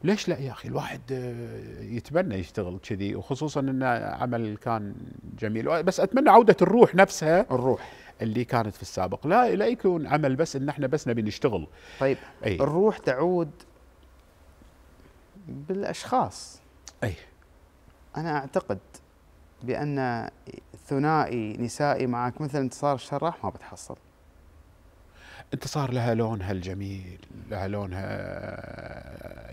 ليش لا يا اخي الواحد آه، يتمنى يشتغل كذي وخصوصا أن عمل كان جميل بس اتمنى عوده الروح نفسها الروح اللي كانت في السابق لا لا يكون عمل بس ان احنا بس نبي نشتغل طيب أي. الروح تعود بالاشخاص اي انا اعتقد بان ثنائي نسائي معك مثل انتصار الشراح ما بتحصل انتصار لها لونها الجميل لها لونها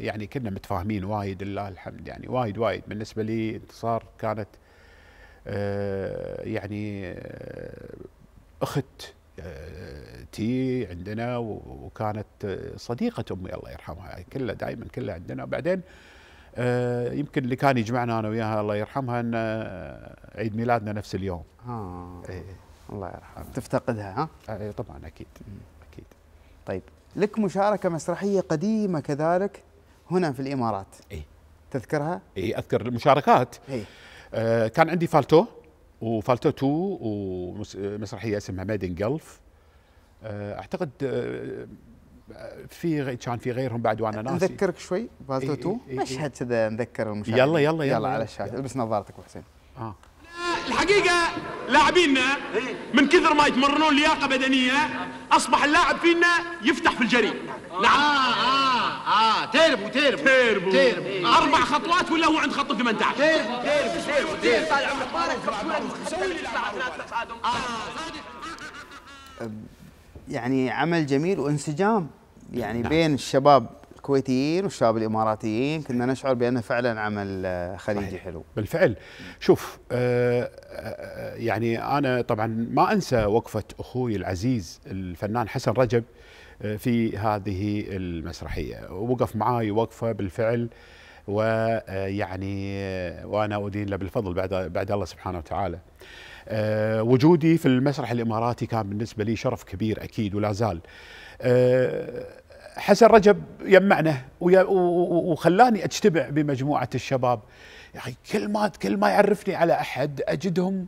يعني كنا متفاهمين وايد لله الحمد يعني وايد وايد بالنسبة لي انتصار كانت آه، يعني آه، أخت آه، تي عندنا وكانت صديقة أمي الله يرحمها كلها دائما كلها عندنا وبعدين آه، يمكن اللي كان يجمعنا انا وياها الله يرحمها ان آه، عيد ميلادنا نفس اليوم اه إيه. الله يرحمها تفتقدها ها؟ آه، اي طبعا اكيد اكيد طيب لك مشاركه مسرحيه قديمه كذلك هنا في الامارات اي تذكرها؟ اي اذكر المشاركات اي آه كان عندي فالتو وفالتو 2 ومسرحيه اسمها ميدن جلف آه اعتقد آه في كان في غيرهم بعد وانا ناسي نذكرك شوي بالتو 2 مشهد كذا نذكر المشاهد يلا يلا يلا, يلا, على الشاشه البس نظارتك ابو حسين آه. الحقيقه لاعبينا من كثر ما يتمرنون لياقه بدنيه اصبح اللاعب فينا يفتح في الجري نعم اه اه اه تيربو تيربو تيربو, تيربو. آه. اربع خطوات ولا هو عند خط 18 تيربو تيربو تيربو تيربو طال عمرك بارك يعني عمل جميل وانسجام يعني نعم. بين الشباب الكويتيين والشباب الاماراتيين كنا نشعر بانه فعلا عمل خليجي صحيح. حلو بالفعل شوف آه، آه، يعني انا طبعا ما انسى وقفه اخوي العزيز الفنان حسن رجب آه، في هذه المسرحيه وقف معاي وقفه بالفعل ويعني وانا ادين له بالفضل بعد بعد الله سبحانه وتعالى آه، وجودي في المسرح الاماراتي كان بالنسبه لي شرف كبير اكيد ولا زال. آه، حسن رجب يمعنا وخلاني اجتمع بمجموعه الشباب يا اخي كل ما كل ما يعرفني على احد اجدهم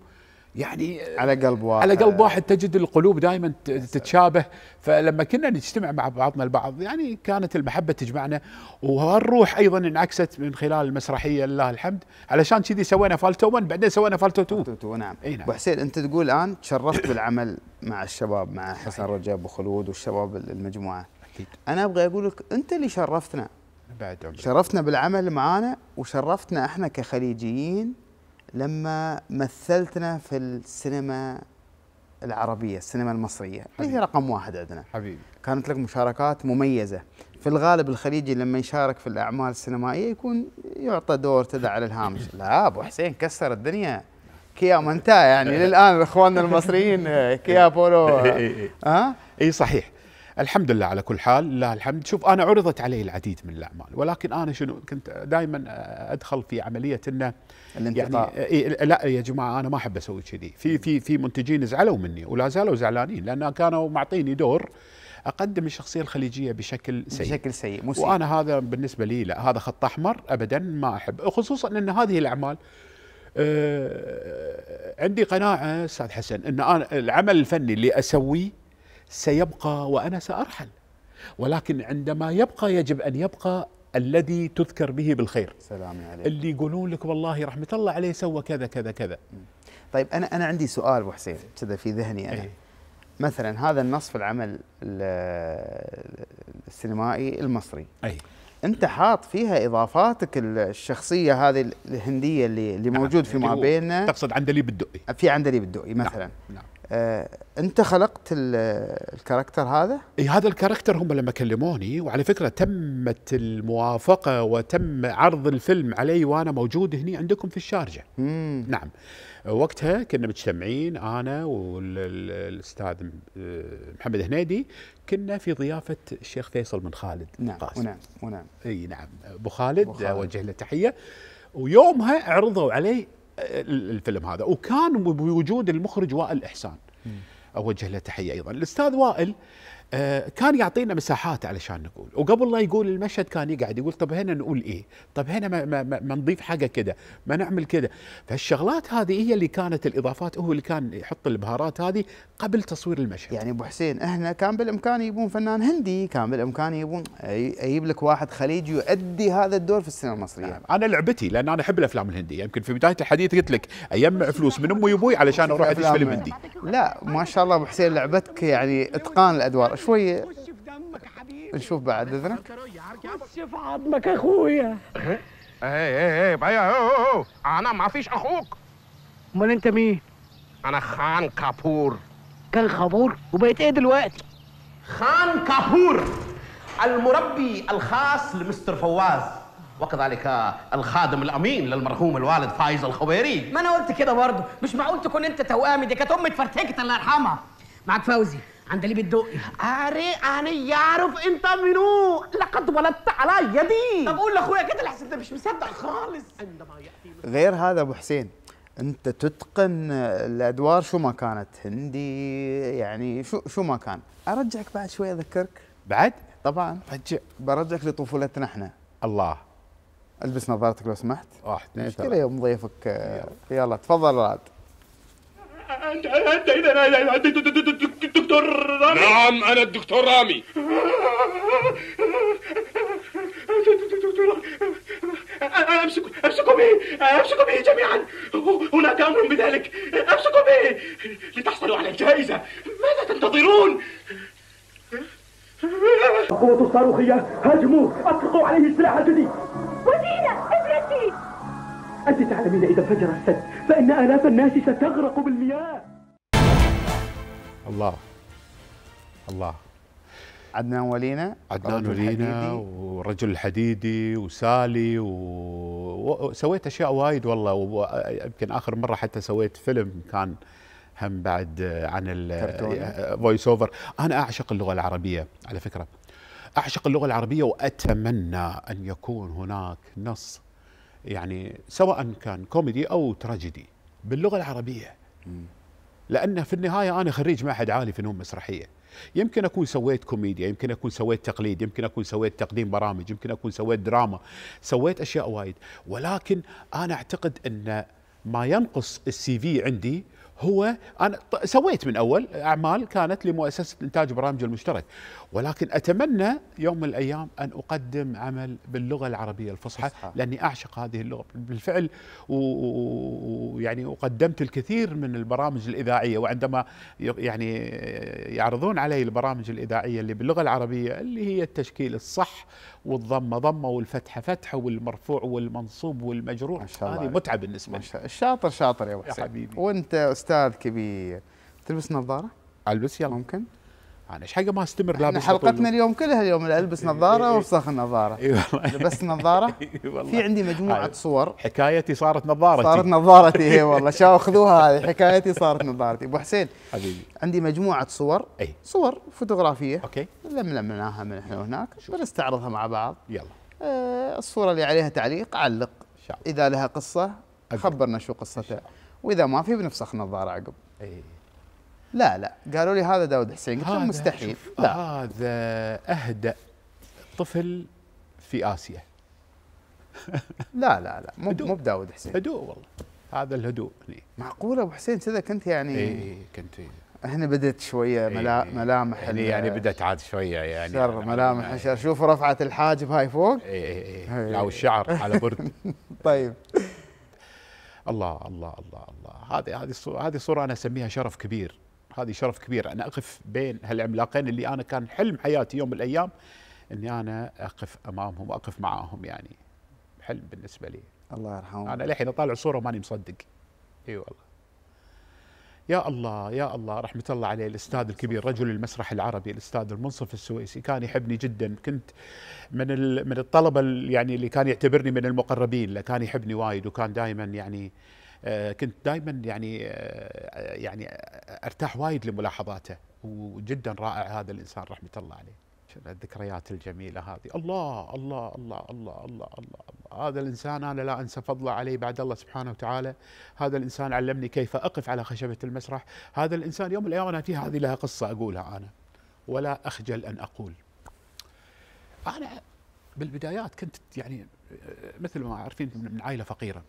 يعني على قلب واحد على قلب واحد تجد القلوب دائما تتشابه فلما كنا نجتمع مع بعضنا البعض يعني كانت المحبه تجمعنا وهالروح ايضا انعكست من خلال المسرحيه لله الحمد علشان كذي سوينا فالتو 1 بعدين سوينا فالتو 2 فالتو 2 نعم اي نعم. ابو حسين انت تقول الان تشرفت بالعمل مع الشباب مع حسن رجب وخلود والشباب المجموعه اكيد انا ابغى اقول لك انت اللي شرفتنا بعد عمري. شرفتنا بالعمل معانا وشرفتنا احنا كخليجيين لما مثلتنا في السينما العربيه السينما المصريه اللي هي رقم واحد عندنا حبيبي كانت لك مشاركات مميزه في الغالب الخليجي لما يشارك في الاعمال السينمائيه يكون يعطى دور تدع على الهامش لا ابو حسين كسر الدنيا كيا منتا يعني للان اخواننا المصريين كيا بولو ها اي صحيح الحمد لله على كل حال لله الحمد شوف انا عرضت علي العديد من الاعمال ولكن انا شنو كنت دائما ادخل في عمليه انه الانتقاء يعني إيه، إيه، لا يا جماعه انا ما احب اسوي كذي في في في منتجين زعلوا مني ولا زالوا زعلانين لان كانوا معطيني دور اقدم الشخصيه الخليجيه بشكل سيء بشكل سيء مسيء. وانا هذا بالنسبه لي لا هذا خط احمر ابدا ما احب خصوصا ان هذه الاعمال أه عندي قناعه استاذ حسن ان انا العمل الفني اللي اسويه سيبقى وانا سارحل ولكن عندما يبقى يجب ان يبقى الذي تذكر به بالخير سلام عليك اللي يقولون لك والله رحمه الله عليه سوى كذا كذا كذا طيب انا انا عندي سؤال ابو حسين كذا في ذهني انا أيه؟ مثلا هذا النص في العمل السينمائي المصري أي. انت حاط فيها اضافاتك الشخصيه هذه الهنديه اللي اللي نعم. موجود نعم. في ما بيننا تقصد عندليب الدؤي في عندليب الدؤي نعم. مثلا نعم. نعم. آه، انت خلقت الكاركتر هذا؟ اي هذا الكاركتر هم لما كلموني وعلى فكره تمت الموافقه وتم عرض الفيلم علي وانا موجود هنا عندكم في الشارجه. مم. نعم. وقتها كنا مجتمعين انا والاستاذ آه، محمد هنيدي كنا في ضيافه الشيخ فيصل بن خالد نعم قاسم. ونعم ونعم اي نعم ابو خالد, خالد. اوجه له تحيه ويومها عرضوا علي الفيلم هذا وكان بوجود المخرج وائل احسان اوجه له تحيه ايضا الاستاذ وائل آه، كان يعطينا مساحات علشان نقول وقبل لا يقول المشهد كان يقعد يقول طب هنا نقول ايه طب هنا ما, ما, ما نضيف حاجه كده ما نعمل كده فالشغلات هذه هي اللي كانت الاضافات هو اللي كان يحط البهارات هذه قبل تصوير المشهد يعني ابو حسين احنا كان بالامكان يبون فنان هندي كان بالامكان يبون يجيب لك واحد خليجي يؤدي هذا الدور في السينما المصريه نعم. انا لعبتي لان انا احب الافلام الهنديه يمكن في بدايه الحديث قلت لك اجمع فلوس من امي وابوي علشان اروح ادش فيلم هندي لا ما شاء الله ابو حسين لعبتك يعني اتقان الادوار شوية نشوف بعد اذنك وشف عظمك اخويا ايه ايه ايه بيا ايه انا ما فيش اخوك امال انت مين انا خان كابور كان خابور وبقيت ايه دلوقتي خان كابور المربي الخاص لمستر فواز وكذلك الخادم الامين للمرحوم الوالد فايز الخويري ما انا قلت كده برضه مش معقول تكون انت توامي دي كانت امي اتفرتكت الله يرحمها معاك فوزي عند اللي بتدقي انا يعرف انت منو لقد ولدت على يدي طب قول لاخويا كده لحسن انت مش مصدق خالص عندما ياتي غير هذا ابو حسين انت تتقن الادوار شو ما كانت هندي يعني شو شو ما كان ارجعك بعد شوي اذكرك بعد طبعا رجع برجعك لطفولتنا احنا الله البس نظارتك لو سمحت واحد كذا يوم ضيفك يلا تفضل راد أنت أنت إذا دكتور رامي نعم أنا الدكتور رامي أمسكوا به أمسكوا به جميعا هناك أمر بذلك أمسكوا به لتحصلوا على الجائزة ماذا تنتظرون؟ القوة الصاروخية هاجموه أطلقوا عليه السلاح الجديد وزينة ابنتي أنت تعلمين إذا انفجر السد فإن آلاف الناس ستغرق بالمياه الله الله عدنان ولينا عدنان ولينا ورجل الحديدي وسالي وسويت اشياء وايد والله يمكن اخر مره حتى سويت فيلم كان هم بعد عن الفويس اوفر انا اعشق اللغه العربيه على فكره اعشق اللغه العربيه واتمنى ان يكون هناك نص يعني سواء كان كوميدي او تراجيدي باللغه العربيه لان في النهايه انا خريج معهد عالي فنون مسرحيه يمكن اكون سويت كوميديا يمكن اكون سويت تقليد يمكن اكون سويت تقديم برامج يمكن اكون سويت دراما سويت اشياء وايد ولكن انا اعتقد ان ما ينقص السي في عندي هو انا سويت من اول اعمال كانت لمؤسسه انتاج برامج المشترك ولكن اتمنى يوم من الايام ان اقدم عمل باللغه العربيه الفصحى لاني اعشق هذه اللغه بالفعل ويعني وقدمت الكثير من البرامج الاذاعيه وعندما يعني يعرضون علي البرامج الاذاعيه اللي باللغه العربيه اللي هي التشكيل الصح والضمه ضمه والفتحه فتحه والمرفوع والمنصوب والمجروح هذه متعه بالنسبه لي الشاطر شاطر يا يا حبيبي وانت استاذ استاذ كبير تلبس نظاره البس يلا ممكن انا ايش حاجه ما استمر لابس احنا حلقتنا اليوم كلها اليوم البس إيه، نظاره إيه. وافسخ النظاره اي والله لبست نظاره إيه، في عندي مجموعه صور حكايتي صارت نظارتي صارت نظارتي اي والله شاو خذوها هذه حكايتي صارت نظارتي ابو حسين حبيبي عندي مجموعه صور اي صور فوتوغرافيه اوكي لملمناها من احنا هناك بنستعرضها مع بعض يلا آه الصوره اللي عليها تعليق علق اذا لها قصه خبرنا شو قصتها واذا ما في بنفسخ نظاره عقب اي لا لا قالوا لي هذا داود حسين قلت لهم مستحيل لا هذا اهدأ طفل في اسيا لا لا لا مو مو بداود حسين هدوء والله هذا الهدوء لي معقول ابو حسين كذا كنت يعني اي إيه، كنت هنا بدت شويه إيه. ملا إيه ملامح يعني, يعني بدت عاد شويه يعني شر ملامح إيه. الشر شوفوا رفعت الحاجب هاي فوق اي اي اي لا والشعر على برد طيب الله الله الله الله هذه هذه هذه صوره انا اسميها شرف كبير هذه شرف كبير انا اقف بين هالعملاقين اللي انا كان حلم حياتي يوم من الايام اني انا اقف امامهم واقف معاهم يعني حلم بالنسبه لي الله يرحمهم انا للحين اطالع صوره ماني مصدق اي أيوة والله يا الله يا الله رحمة الله عليه الأستاذ الكبير رجل المسرح العربي الأستاذ المنصف السويسي كان يحبني جدا كنت من من الطلبة يعني اللي كان يعتبرني من المقربين له كان يحبني وايد وكان دائما يعني آه، كنت دائما يعني آه، يعني ارتاح وايد لملاحظاته وجدا رائع هذا الانسان رحمه الله عليه. الذكريات الجميله هذه الله الله الله الله الله الله هذا الانسان انا لا انسى فضله علي بعد الله سبحانه وتعالى هذا الانسان علمني كيف اقف على خشبه المسرح هذا الانسان يوم من الايام انا في هذه لها قصه اقولها انا ولا اخجل ان اقول انا بالبدايات كنت يعني مثل ما عارفين من عائله فقيره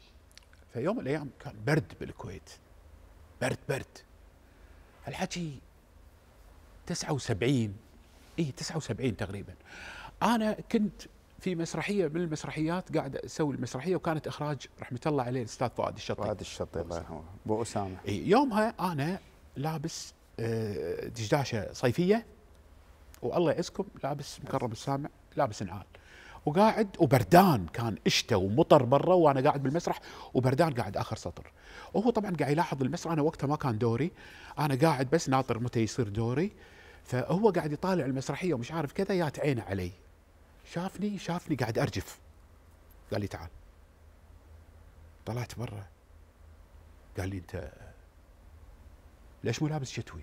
فيوم من الايام كان برد بالكويت برد برد الحكي 79 اي 79 تقريبا انا كنت في مسرحيه من المسرحيات قاعد اسوي المسرحيه وكانت اخراج رحمه الله عليه الاستاذ فؤاد الشطي فؤاد الشطي الله يرحمه ابو اسامه اي يومها انا لابس آه، دشداشه صيفيه والله يعزكم لابس مكرم السامع لابس نعال وقاعد وبردان كان اشتا ومطر برا وانا قاعد بالمسرح وبردان قاعد اخر سطر وهو طبعا قاعد يلاحظ المسرح انا وقتها ما كان دوري انا قاعد بس ناطر متى يصير دوري فهو قاعد يطالع المسرحيه ومش عارف كذا يات عينه علي شافني شافني قاعد ارجف قال لي تعال طلعت برا قال لي انت ليش مو لابس شتوي؟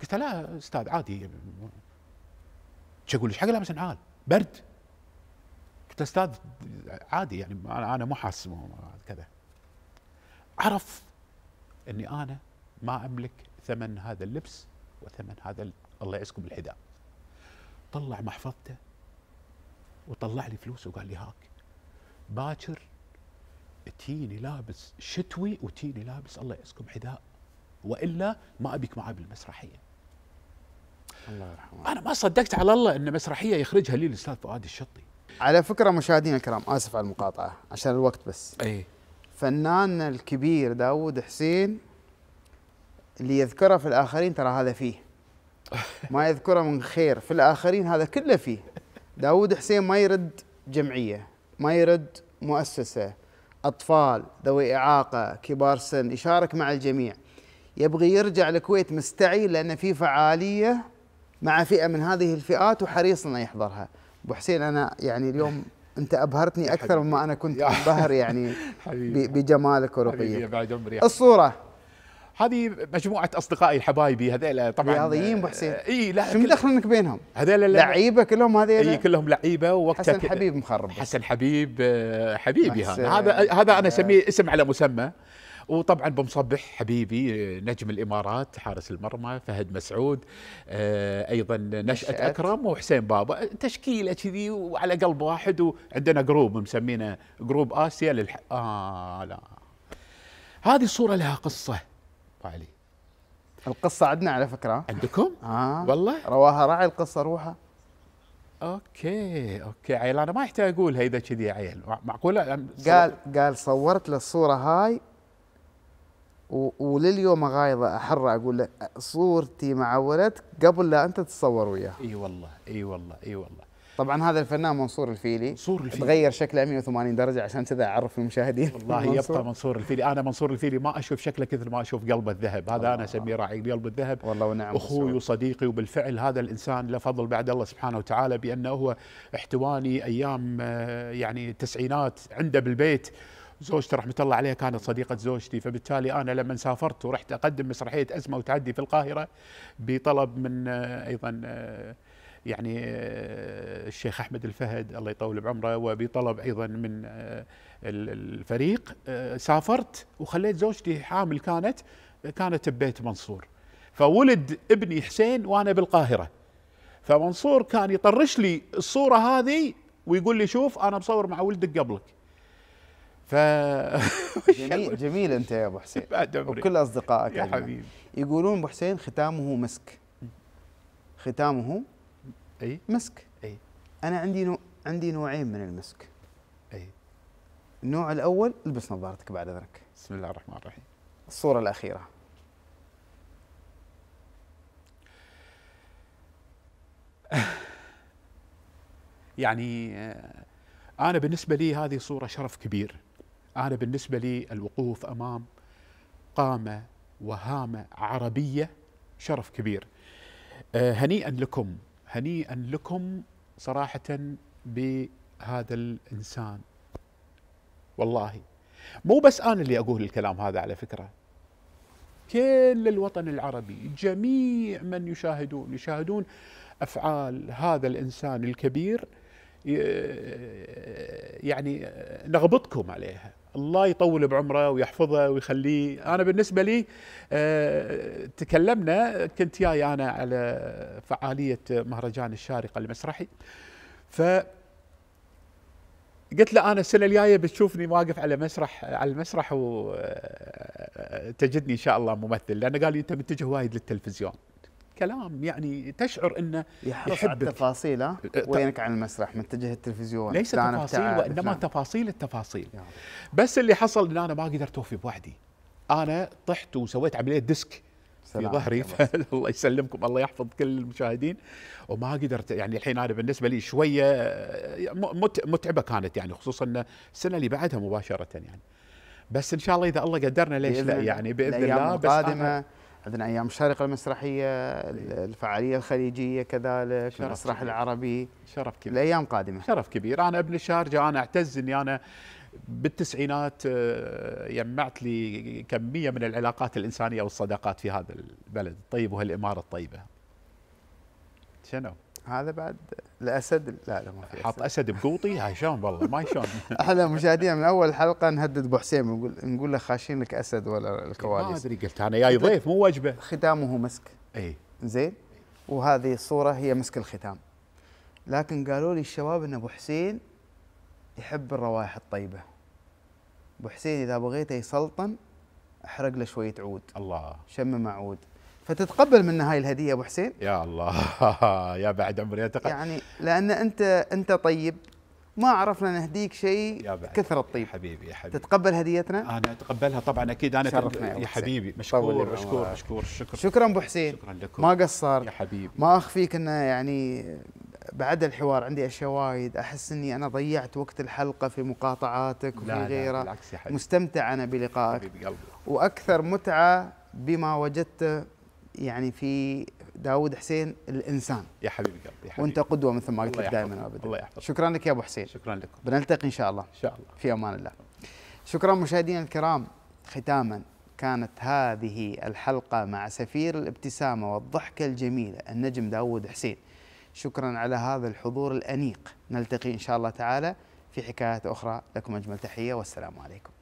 قلت لا استاذ عادي شو اقول لك حق لابس نعال برد قلت استاذ عادي يعني انا مو حاسس كذا عرف اني انا ما املك ثمن هذا اللبس وثمن هذا الله يعزكم الحذاء طلع محفظته وطلع لي فلوس وقال لي هاك باكر تيني لابس شتوي وتيني لابس الله يعزكم حذاء والا ما ابيك معي بالمسرحيه الله يرحمه انا ما صدقت على الله ان مسرحيه يخرجها لي الاستاذ فؤاد الشطي على فكره مشاهدينا الكرام اسف على المقاطعه عشان الوقت بس اي فنان الكبير داوود حسين اللي يذكره في الآخرين ترى هذا فيه ما يذكره من خير في الآخرين هذا كله فيه داود حسين ما يرد جمعية ما يرد مؤسسة أطفال ذوي إعاقة كبار سن يشارك مع الجميع يبغي يرجع الكويت مستعيل لأن في فعالية مع فئة من هذه الفئات وحريص أنه يحضرها أبو حسين أنا يعني اليوم انت ابهرتني اكثر مما انا كنت منبهر يعني بجمالك ورقيك الصوره هذه مجموعه اصدقائي حبايبي هذيلا طبعا رياضيين بو حسين آه، اي لا شو مدخلنك بينهم؟ هذيلا لعيبه كلهم هذيلا اي كلهم لعيبه ووقتها حسن حبيب مخرب حسن حبيب آه، حبيبي هذا هذا هذا انا اسميه اسم على مسمى وطبعا بمصبح حبيبي آه، نجم الامارات حارس المرمى فهد مسعود ايضا نشاه اكرم وحسين بابا تشكيله كذي وعلى قلب واحد وعندنا جروب مسمينه جروب اسيا للح... اه لا هذه الصوره لها قصه فعلي القصة عندنا على فكرة عندكم؟ آه والله رواها راعي القصة روحها اوكي اوكي عيل انا ما يحتاج اقولها اذا كذي يا عيل معقولة قال قال صورت له الصورة هاي و... ولليوم غايضة أحرى أقول له صورتي مع ولدك قبل لا أنت تتصور وياه إي والله إي والله إي والله طبعا هذا الفنان منصور الفيلي منصور الفيلي تغير شكله 180 درجه عشان كذا اعرف المشاهدين والله يبقى منصور الفيلي انا منصور الفيلي ما اشوف شكله مثل ما اشوف قلب الذهب هذا انا اسميه راعي قلب الذهب والله ونعم اخوي وصديقي وبالفعل هذا الانسان له فضل بعد الله سبحانه وتعالى بانه هو احتواني ايام آه، يعني التسعينات عنده بالبيت زوجته رحمة الله عليها كانت صديقة زوجتي فبالتالي أنا لما سافرت ورحت أقدم مسرحية أزمة وتعدي في القاهرة بطلب من آه، أيضا آه، يعني آه، الشيخ احمد الفهد الله يطول بعمره وبطلب ايضا من آه، الفريق آه، سافرت وخليت زوجتي حامل كانت كانت ببيت منصور فولد ابني حسين وانا بالقاهره فمنصور كان يطرش لي الصوره هذه ويقول لي شوف انا مصور مع ولدك قبلك ف جميل جميل انت يا ابو حسين وكل اصدقائك يا حبيبي يقولون ابو حسين ختامه مسك ختامه اي مسك اي انا عندي نوع عندي نوعين من المسك اي النوع الاول البس نظارتك بعد اذنك بسم الله الرحمن الرحيم الصوره الاخيره يعني آه، انا بالنسبه لي هذه صوره شرف كبير انا بالنسبه لي الوقوف امام قامه وهامه عربيه شرف كبير آه، هنيئا لكم هنيئا لكم صراحه بهذا الانسان والله مو بس انا اللي اقول الكلام هذا على فكره كل الوطن العربي جميع من يشاهدون يشاهدون افعال هذا الانسان الكبير يعني نغبطكم عليها الله يطول بعمره ويحفظه ويخليه انا بالنسبه لي آه، تكلمنا كنت جاي انا على فعاليه مهرجان الشارقه المسرحي ف قلت له انا السنه الجايه بتشوفني واقف على مسرح على المسرح وتجدني آه، ان شاء الله ممثل لانه قال لي انت متجه وايد للتلفزيون الكلام يعني تشعر انه يحرص يحبك. على التفاصيل ها أه، وينك عن المسرح متجه التلفزيون ليس تفاصيل وانما تفاصيل التفاصيل بس اللي حصل ان انا ما قدرت اوفي بوحدي انا طحت وسويت عمليه ديسك في ظهري الله يسلمكم الله يحفظ كل المشاهدين وما قدرت يعني الحين انا بالنسبه لي شويه آه، متعبه كانت يعني خصوصا ان السنه اللي بعدها مباشره يعني بس ان شاء الله اذا الله قدرنا ليش لا يعني باذن الله بس القادمه عندنا ايام الشارقه المسرحيه إيه. الفعاليه الخليجيه كذلك شرف المسرح كبير. العربي شرف كبير الايام قادمه شرف كبير انا ابن الشارجه انا اعتز اني انا بالتسعينات جمعت آه، لي كميه من العلاقات الانسانيه والصداقات في هذا البلد الطيب وهالاماره الطيبه شنو هذا بعد الاسد لا لا ما في حط اسد بقوطي هاي شلون والله ما شلون احنا مشاهدين من اول حلقه نهدد ابو حسين نقول نقول له خاشين لك اسد ولا الكواليس ما ادري قلت انا جاي ضيف مو وجبه ختامه مسك اي زين وهذه الصوره هي مسك الختام لكن قالوا لي الشباب ان ابو حسين يحب الروائح الطيبه ابو حسين اذا بغيته يسلطن احرق له شويه عود الله شمم عود فتتقبل منا هاي الهديه ابو حسين يا الله يا بعد عمري أتقل. يعني لان انت انت طيب ما عرفنا نهديك شيء كثر الطيب حبيبي يا حبيبي تتقبل هديتنا؟ انا اتقبلها طبعا اكيد انا تشرفنا يا, حبيبي مشكور مشكور مشكور شكرا شكرا ابو حسين شكرا لكم ما قصرت يا حبيبي ما اخفيك انه يعني بعد الحوار عندي اشياء وايد احس اني انا ضيعت وقت الحلقه في مقاطعاتك وفي غيره مستمتع انا بلقائك حبيبي قلبي واكثر متعه بما وجدته يعني في داود حسين الانسان يا حبيبي قلبي وانت قدوه مثل ما قلت لك دائما ابدا الله يحفظك شكرا لك يا ابو حسين شكرا لكم بنلتقي ان شاء الله ان شاء الله في امان الله شكرا مشاهدينا الكرام ختاما كانت هذه الحلقة مع سفير الابتسامة والضحكة الجميلة النجم داود حسين شكرا على هذا الحضور الأنيق نلتقي إن شاء الله تعالى في حكايات أخرى لكم أجمل تحية والسلام عليكم